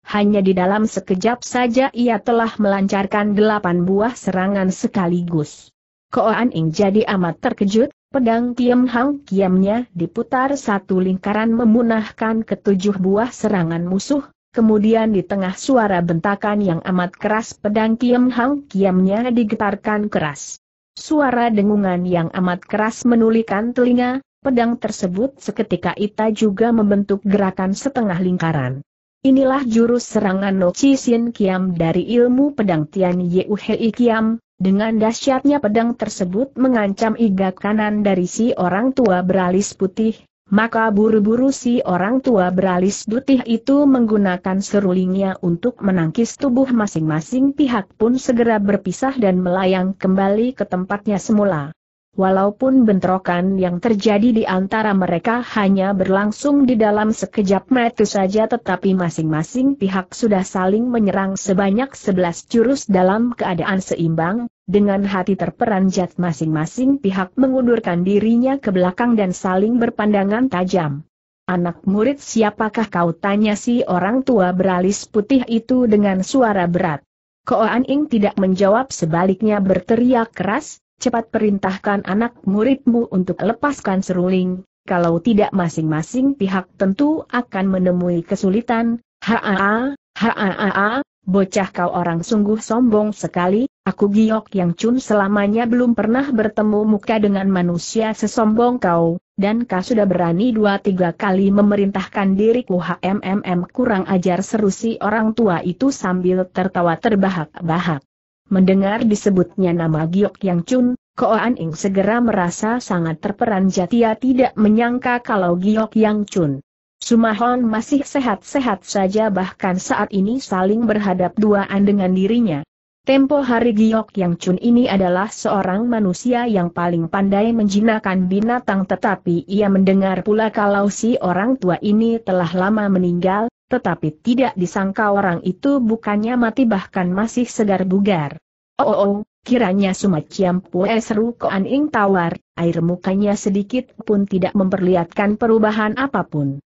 S1: Hanya di dalam sekejap saja ia telah melancarkan delapan buah serangan sekaligus. Koan Ing jadi amat terkejut, pedang Kiam Hang Kiamnya diputar satu lingkaran memunahkan ketujuh buah serangan musuh, kemudian di tengah suara bentakan yang amat keras pedang Kiam Hang Kiamnya digetarkan keras. Suara dengungan yang amat keras menulikan telinga, pedang tersebut seketika itu juga membentuk gerakan setengah lingkaran. Inilah jurus serangan No Sin Kiam dari ilmu pedang Tian Yeu Hei Kiam, dengan dahsyatnya pedang tersebut mengancam iga kanan dari si orang tua beralis putih, maka buru-buru si orang tua beralis putih itu menggunakan serulingnya untuk menangkis tubuh masing-masing pihak pun segera berpisah dan melayang kembali ke tempatnya semula. Walaupun bentrokan yang terjadi di antara mereka hanya berlangsung di dalam sekejap mata saja tetapi masing-masing pihak sudah saling menyerang sebanyak sebelas jurus dalam keadaan seimbang, dengan hati terperanjat masing-masing pihak mengundurkan dirinya ke belakang dan saling berpandangan tajam. Anak murid siapakah kau tanya si orang tua beralis putih itu dengan suara berat. Koan Ing tidak menjawab sebaliknya berteriak keras, cepat perintahkan anak muridmu untuk lepaskan seruling, kalau tidak masing-masing pihak tentu akan menemui kesulitan, haa, haa, bocah kau orang sungguh sombong sekali, aku giok yang cun selamanya belum pernah bertemu muka dengan manusia sesombong kau, dan kau sudah berani dua tiga kali memerintahkan diriku HMMM kurang ajar seru si orang tua itu sambil tertawa terbahak-bahak. Mendengar disebutnya nama Giok Yang Chun, Koan Ing segera merasa sangat terperanjat ia tidak menyangka kalau Giok Yang Chun. Sumahon masih sehat-sehat saja bahkan saat ini saling berhadap duaan dengan dirinya. Tempo hari Giok Yang Chun ini adalah seorang manusia yang paling pandai menjinakkan binatang tetapi ia mendengar pula kalau si orang tua ini telah lama meninggal, tetapi tidak disangka orang itu bukannya mati bahkan masih segar bugar. Oh, oh, oh kiranya Sumat Pue seru Koan Ing tawar, air mukanya sedikit pun tidak memperlihatkan perubahan apapun.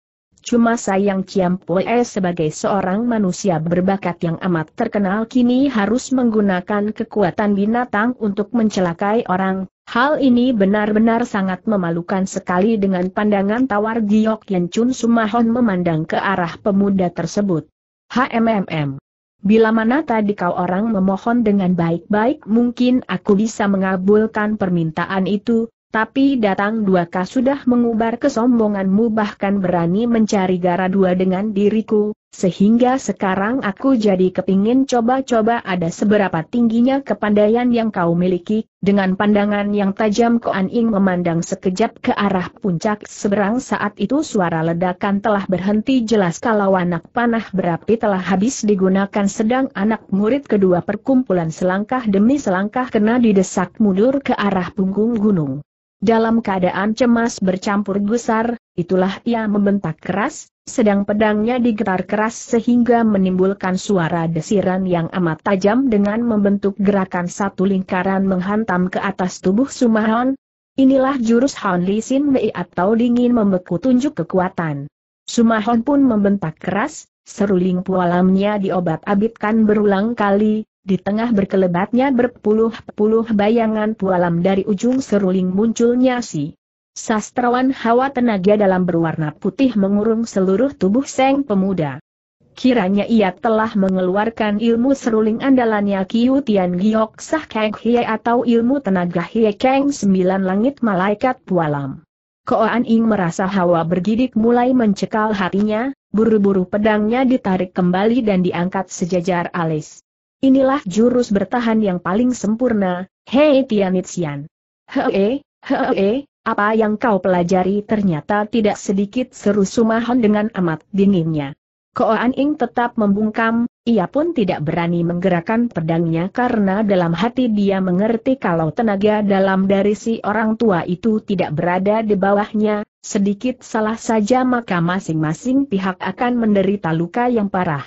S1: Cuma sayang Chiam Poe sebagai seorang manusia berbakat yang amat terkenal kini harus menggunakan kekuatan binatang untuk mencelakai orang. Hal ini benar-benar sangat memalukan sekali dengan pandangan tawar Giok Yan Chun Sumahon memandang ke arah pemuda tersebut. HMMM. Bila mana tadi kau orang memohon dengan baik-baik mungkin aku bisa mengabulkan permintaan itu, tapi datang dua kah sudah mengubar kesombonganmu bahkan berani mencari gara dua dengan diriku, sehingga sekarang aku jadi kepingin coba-coba ada seberapa tingginya kepandaian yang kau miliki, dengan pandangan yang tajam Ko Aning memandang sekejap ke arah puncak seberang saat itu suara ledakan telah berhenti jelas kalau anak panah berapi telah habis digunakan sedang anak murid kedua perkumpulan selangkah demi selangkah kena didesak mundur ke arah punggung gunung. Dalam keadaan cemas bercampur gusar, itulah ia membentak keras, sedang pedangnya digetar keras sehingga menimbulkan suara desiran yang amat tajam dengan membentuk gerakan satu lingkaran menghantam ke atas tubuh Sumahon. Inilah jurus Han Li Sin Mei atau dingin membeku tunjuk kekuatan. Sumahon pun membentak keras, seruling pualamnya diobat-abitkan berulang kali, di tengah berkelebatnya berpuluh-puluh bayangan pualam dari ujung seruling munculnya si Sastrawan hawa tenaga dalam berwarna putih mengurung seluruh tubuh Seng Pemuda. Kiranya ia telah mengeluarkan ilmu seruling andalannya Kiu Tian Giok Sah Kang Hie atau ilmu tenaga Hie Kang Sembilan Langit Malaikat Pualam. Koan Ing merasa hawa bergidik mulai mencekal hatinya, buru-buru pedangnya ditarik kembali dan diangkat sejajar alis. Inilah jurus bertahan yang paling sempurna, Hei Tianitsian. Hee, hee, apa yang kau pelajari ternyata tidak sedikit seru Sumahon dengan amat dinginnya. Koan Ing tetap membungkam, ia pun tidak berani menggerakkan pedangnya karena dalam hati dia mengerti kalau tenaga dalam dari si orang tua itu tidak berada di bawahnya, sedikit salah saja maka masing-masing pihak akan menderita luka yang parah.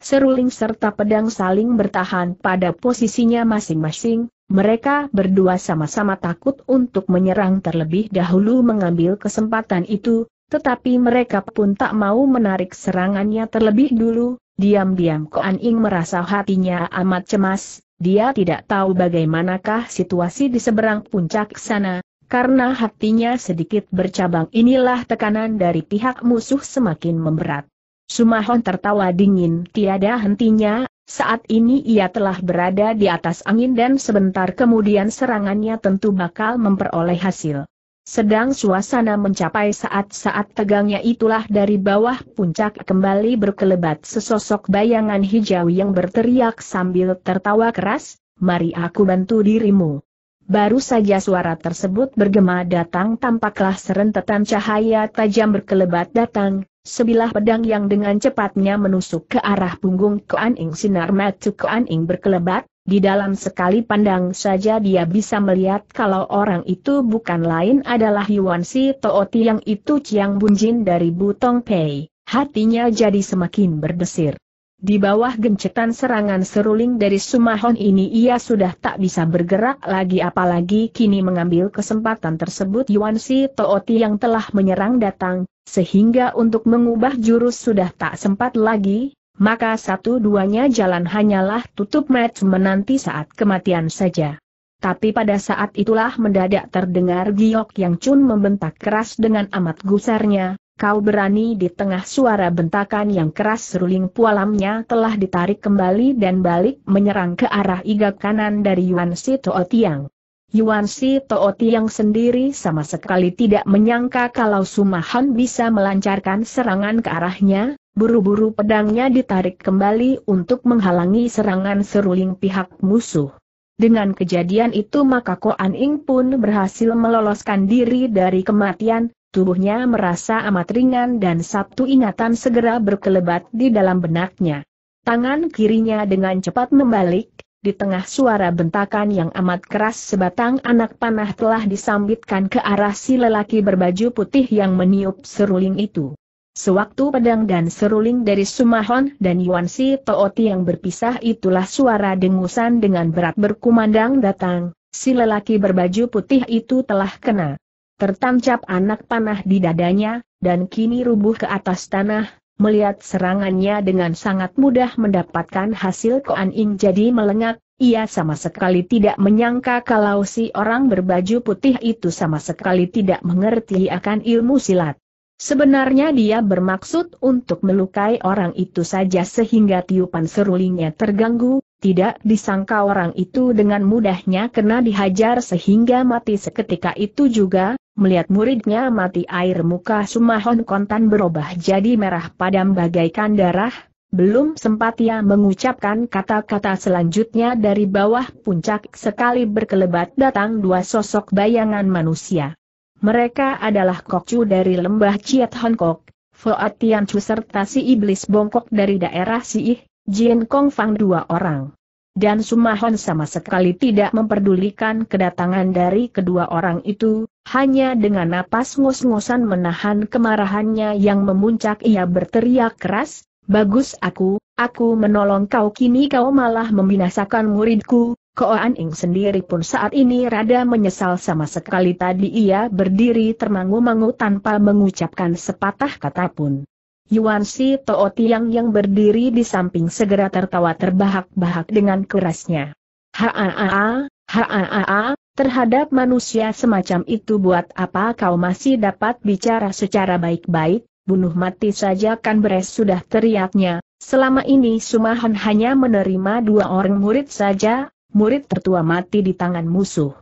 S1: Seruling serta pedang saling bertahan pada posisinya masing-masing, mereka berdua sama-sama takut untuk menyerang terlebih dahulu mengambil kesempatan itu, tetapi mereka pun tak mau menarik serangannya terlebih dulu. Diam-diam Koan Ing merasa hatinya amat cemas, dia tidak tahu bagaimanakah situasi di seberang puncak sana, karena hatinya sedikit bercabang inilah tekanan dari pihak musuh semakin memberat. Sumahon tertawa dingin tiada hentinya, saat ini ia telah berada di atas angin dan sebentar kemudian serangannya tentu bakal memperoleh hasil. Sedang suasana mencapai saat-saat tegangnya itulah dari bawah puncak kembali berkelebat sesosok bayangan hijau yang berteriak sambil tertawa keras, mari aku bantu dirimu. Baru saja suara tersebut bergema datang tampaklah serentetan cahaya tajam berkelebat datang, Sebilah pedang yang dengan cepatnya menusuk ke arah punggung Koan Ing sinar mata Koan Ing berkelebat, di dalam sekali pandang saja dia bisa melihat kalau orang itu bukan lain adalah Yuan Si Tooti yang itu Chiang Bunjin dari Butong Pei, hatinya jadi semakin berdesir. Di bawah gencetan serangan seruling dari Sumahon ini ia sudah tak bisa bergerak lagi apalagi kini mengambil kesempatan tersebut Yuan Si Tooti yang telah menyerang datang, sehingga untuk mengubah jurus sudah tak sempat lagi, maka satu duanya jalan hanyalah tutup match menanti saat kematian saja. Tapi pada saat itulah mendadak terdengar giok yang cun membentak keras dengan amat gusarnya, Kau berani di tengah suara bentakan yang keras seruling pualamnya telah ditarik kembali dan balik menyerang ke arah iga kanan dari Yuan Si To'o Tiang. Yuan Si To'o Tiang sendiri sama sekali tidak menyangka kalau Sumahan bisa melancarkan serangan ke arahnya, buru-buru pedangnya ditarik kembali untuk menghalangi serangan seruling pihak musuh. Dengan kejadian itu maka Ko An Ing pun berhasil meloloskan diri dari kematian, Tubuhnya merasa amat ringan dan satu ingatan segera berkelebat di dalam benaknya. Tangan kirinya dengan cepat membalik, di tengah suara bentakan yang amat keras sebatang anak panah telah disambitkan ke arah si lelaki berbaju putih yang meniup seruling itu. Sewaktu pedang dan seruling dari Sumahon dan Yuan Si Tooti yang berpisah itulah suara dengusan dengan berat berkumandang datang, si lelaki berbaju putih itu telah kena. Tertancap anak panah di dadanya, dan kini rubuh ke atas tanah, melihat serangannya dengan sangat mudah mendapatkan hasil Koan Ing jadi melengak, ia sama sekali tidak menyangka kalau si orang berbaju putih itu sama sekali tidak mengerti akan ilmu silat. Sebenarnya dia bermaksud untuk melukai orang itu saja sehingga tiupan serulingnya terganggu, tidak disangka orang itu dengan mudahnya kena dihajar sehingga mati seketika itu juga, melihat muridnya mati air muka Sumahon kontan berubah jadi merah padam bagaikan darah, belum sempat ia mengucapkan kata-kata selanjutnya dari bawah puncak sekali berkelebat datang dua sosok bayangan manusia. Mereka adalah Kokcu dari lembah Ciat Hongkok, Foat Chu serta si iblis bongkok dari daerah Siih, Jin Kong Fang dua orang. Dan Sumahon sama sekali tidak memperdulikan kedatangan dari kedua orang itu, hanya dengan napas ngos-ngosan menahan kemarahannya yang memuncak ia berteriak keras, Bagus aku, aku menolong kau kini kau malah membinasakan muridku, Koan Ing sendiri pun saat ini rada menyesal sama sekali tadi ia berdiri termangu-mangu tanpa mengucapkan sepatah kata pun. Yuan Si Toh Tiang yang berdiri di samping segera tertawa terbahak-bahak dengan kerasnya. Haa, haa, terhadap manusia semacam itu buat apa kau masih dapat bicara secara baik-baik, bunuh mati saja kan beres sudah teriaknya, selama ini Sumahan hanya menerima dua orang murid saja, murid tertua mati di tangan musuh.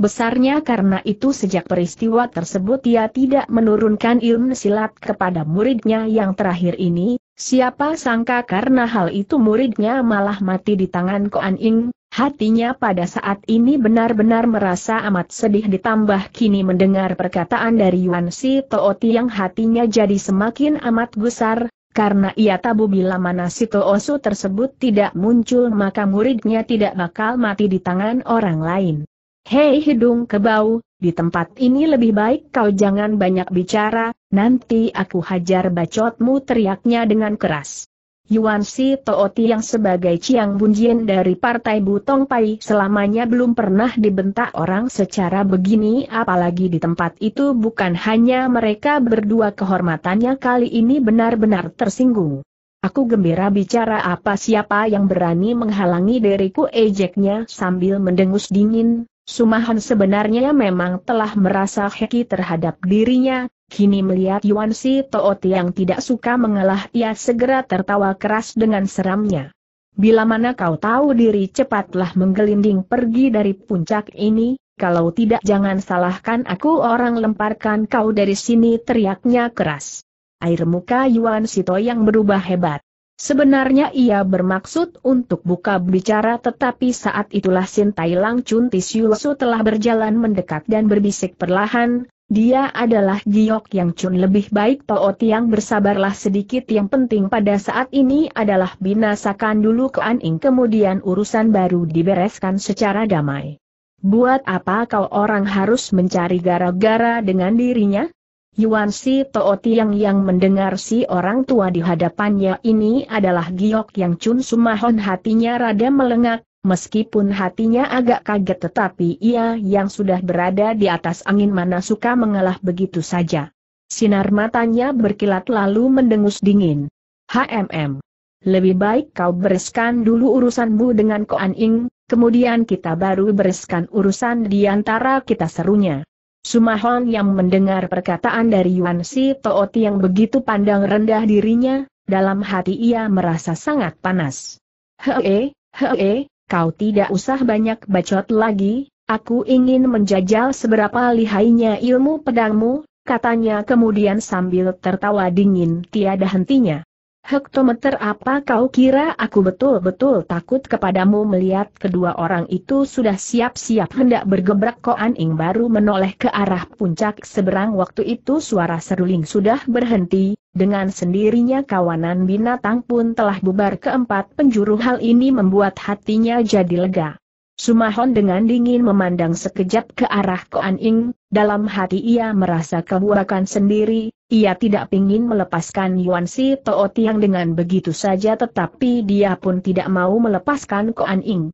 S1: Besarnya karena itu sejak peristiwa tersebut ia tidak menurunkan ilmu silat kepada muridnya yang terakhir ini, siapa sangka karena hal itu muridnya malah mati di tangan Koan Ing, hatinya pada saat ini benar-benar merasa amat sedih ditambah kini mendengar perkataan dari Yuan Si Tooti yang hatinya jadi semakin amat gusar, karena ia tabu bila mana si Toosu tersebut tidak muncul maka muridnya tidak bakal mati di tangan orang lain. Hei hidung kebau, di tempat ini lebih baik kau jangan banyak bicara, nanti aku hajar bacotmu teriaknya dengan keras. Yuan Si Tooti yang sebagai Chiang Bunjin dari Partai Butong Pai selamanya belum pernah dibentak orang secara begini apalagi di tempat itu bukan hanya mereka berdua kehormatannya kali ini benar-benar tersinggung. Aku gembira bicara apa siapa yang berani menghalangi diriku ejeknya sambil mendengus dingin, Sumahan sebenarnya memang telah merasa heki terhadap dirinya, kini melihat Yuan Si Toot yang tidak suka mengalah ia segera tertawa keras dengan seramnya. Bila mana kau tahu diri cepatlah menggelinding pergi dari puncak ini, kalau tidak jangan salahkan aku orang lemparkan kau dari sini teriaknya keras. Air muka Yuan Sito yang berubah hebat. Sebenarnya ia bermaksud untuk buka bicara tetapi saat itulah Sin Tai Lang Chun telah berjalan mendekat dan berbisik perlahan, dia adalah giok yang Chun lebih baik Tao Tiang bersabarlah sedikit yang penting pada saat ini adalah binasakan dulu ke Aning kemudian urusan baru dibereskan secara damai. Buat apa kau orang harus mencari gara-gara dengan dirinya? Yuan Si Too Tiang yang mendengar si orang tua di hadapannya ini adalah giok yang Chun Sumahon hatinya rada melengak, meskipun hatinya agak kaget tetapi ia yang sudah berada di atas angin mana suka mengalah begitu saja. Sinar matanya berkilat lalu mendengus dingin. HMM. Lebih baik kau bereskan dulu urusanmu dengan Koan Ing, kemudian kita baru bereskan urusan di antara kita serunya. Sumahon yang mendengar perkataan dari Yuan Si Toot yang begitu pandang rendah dirinya, dalam hati ia merasa sangat panas. Hee, hee, kau tidak usah banyak bacot lagi, aku ingin menjajal seberapa lihainya ilmu pedangmu, katanya kemudian sambil tertawa dingin tiada hentinya. Hektometer apa kau kira aku betul-betul takut kepadamu melihat kedua orang itu sudah siap-siap hendak bergebrak koan ing baru menoleh ke arah puncak seberang waktu itu suara seruling sudah berhenti, dengan sendirinya kawanan binatang pun telah bubar keempat penjuru hal ini membuat hatinya jadi lega. Sumahon dengan dingin memandang sekejap ke arah Koan Ing, dalam hati ia merasa kebuakan sendiri, ia tidak ingin melepaskan Yuan Si Tootiang yang dengan begitu saja tetapi dia pun tidak mau melepaskan Koan Ing.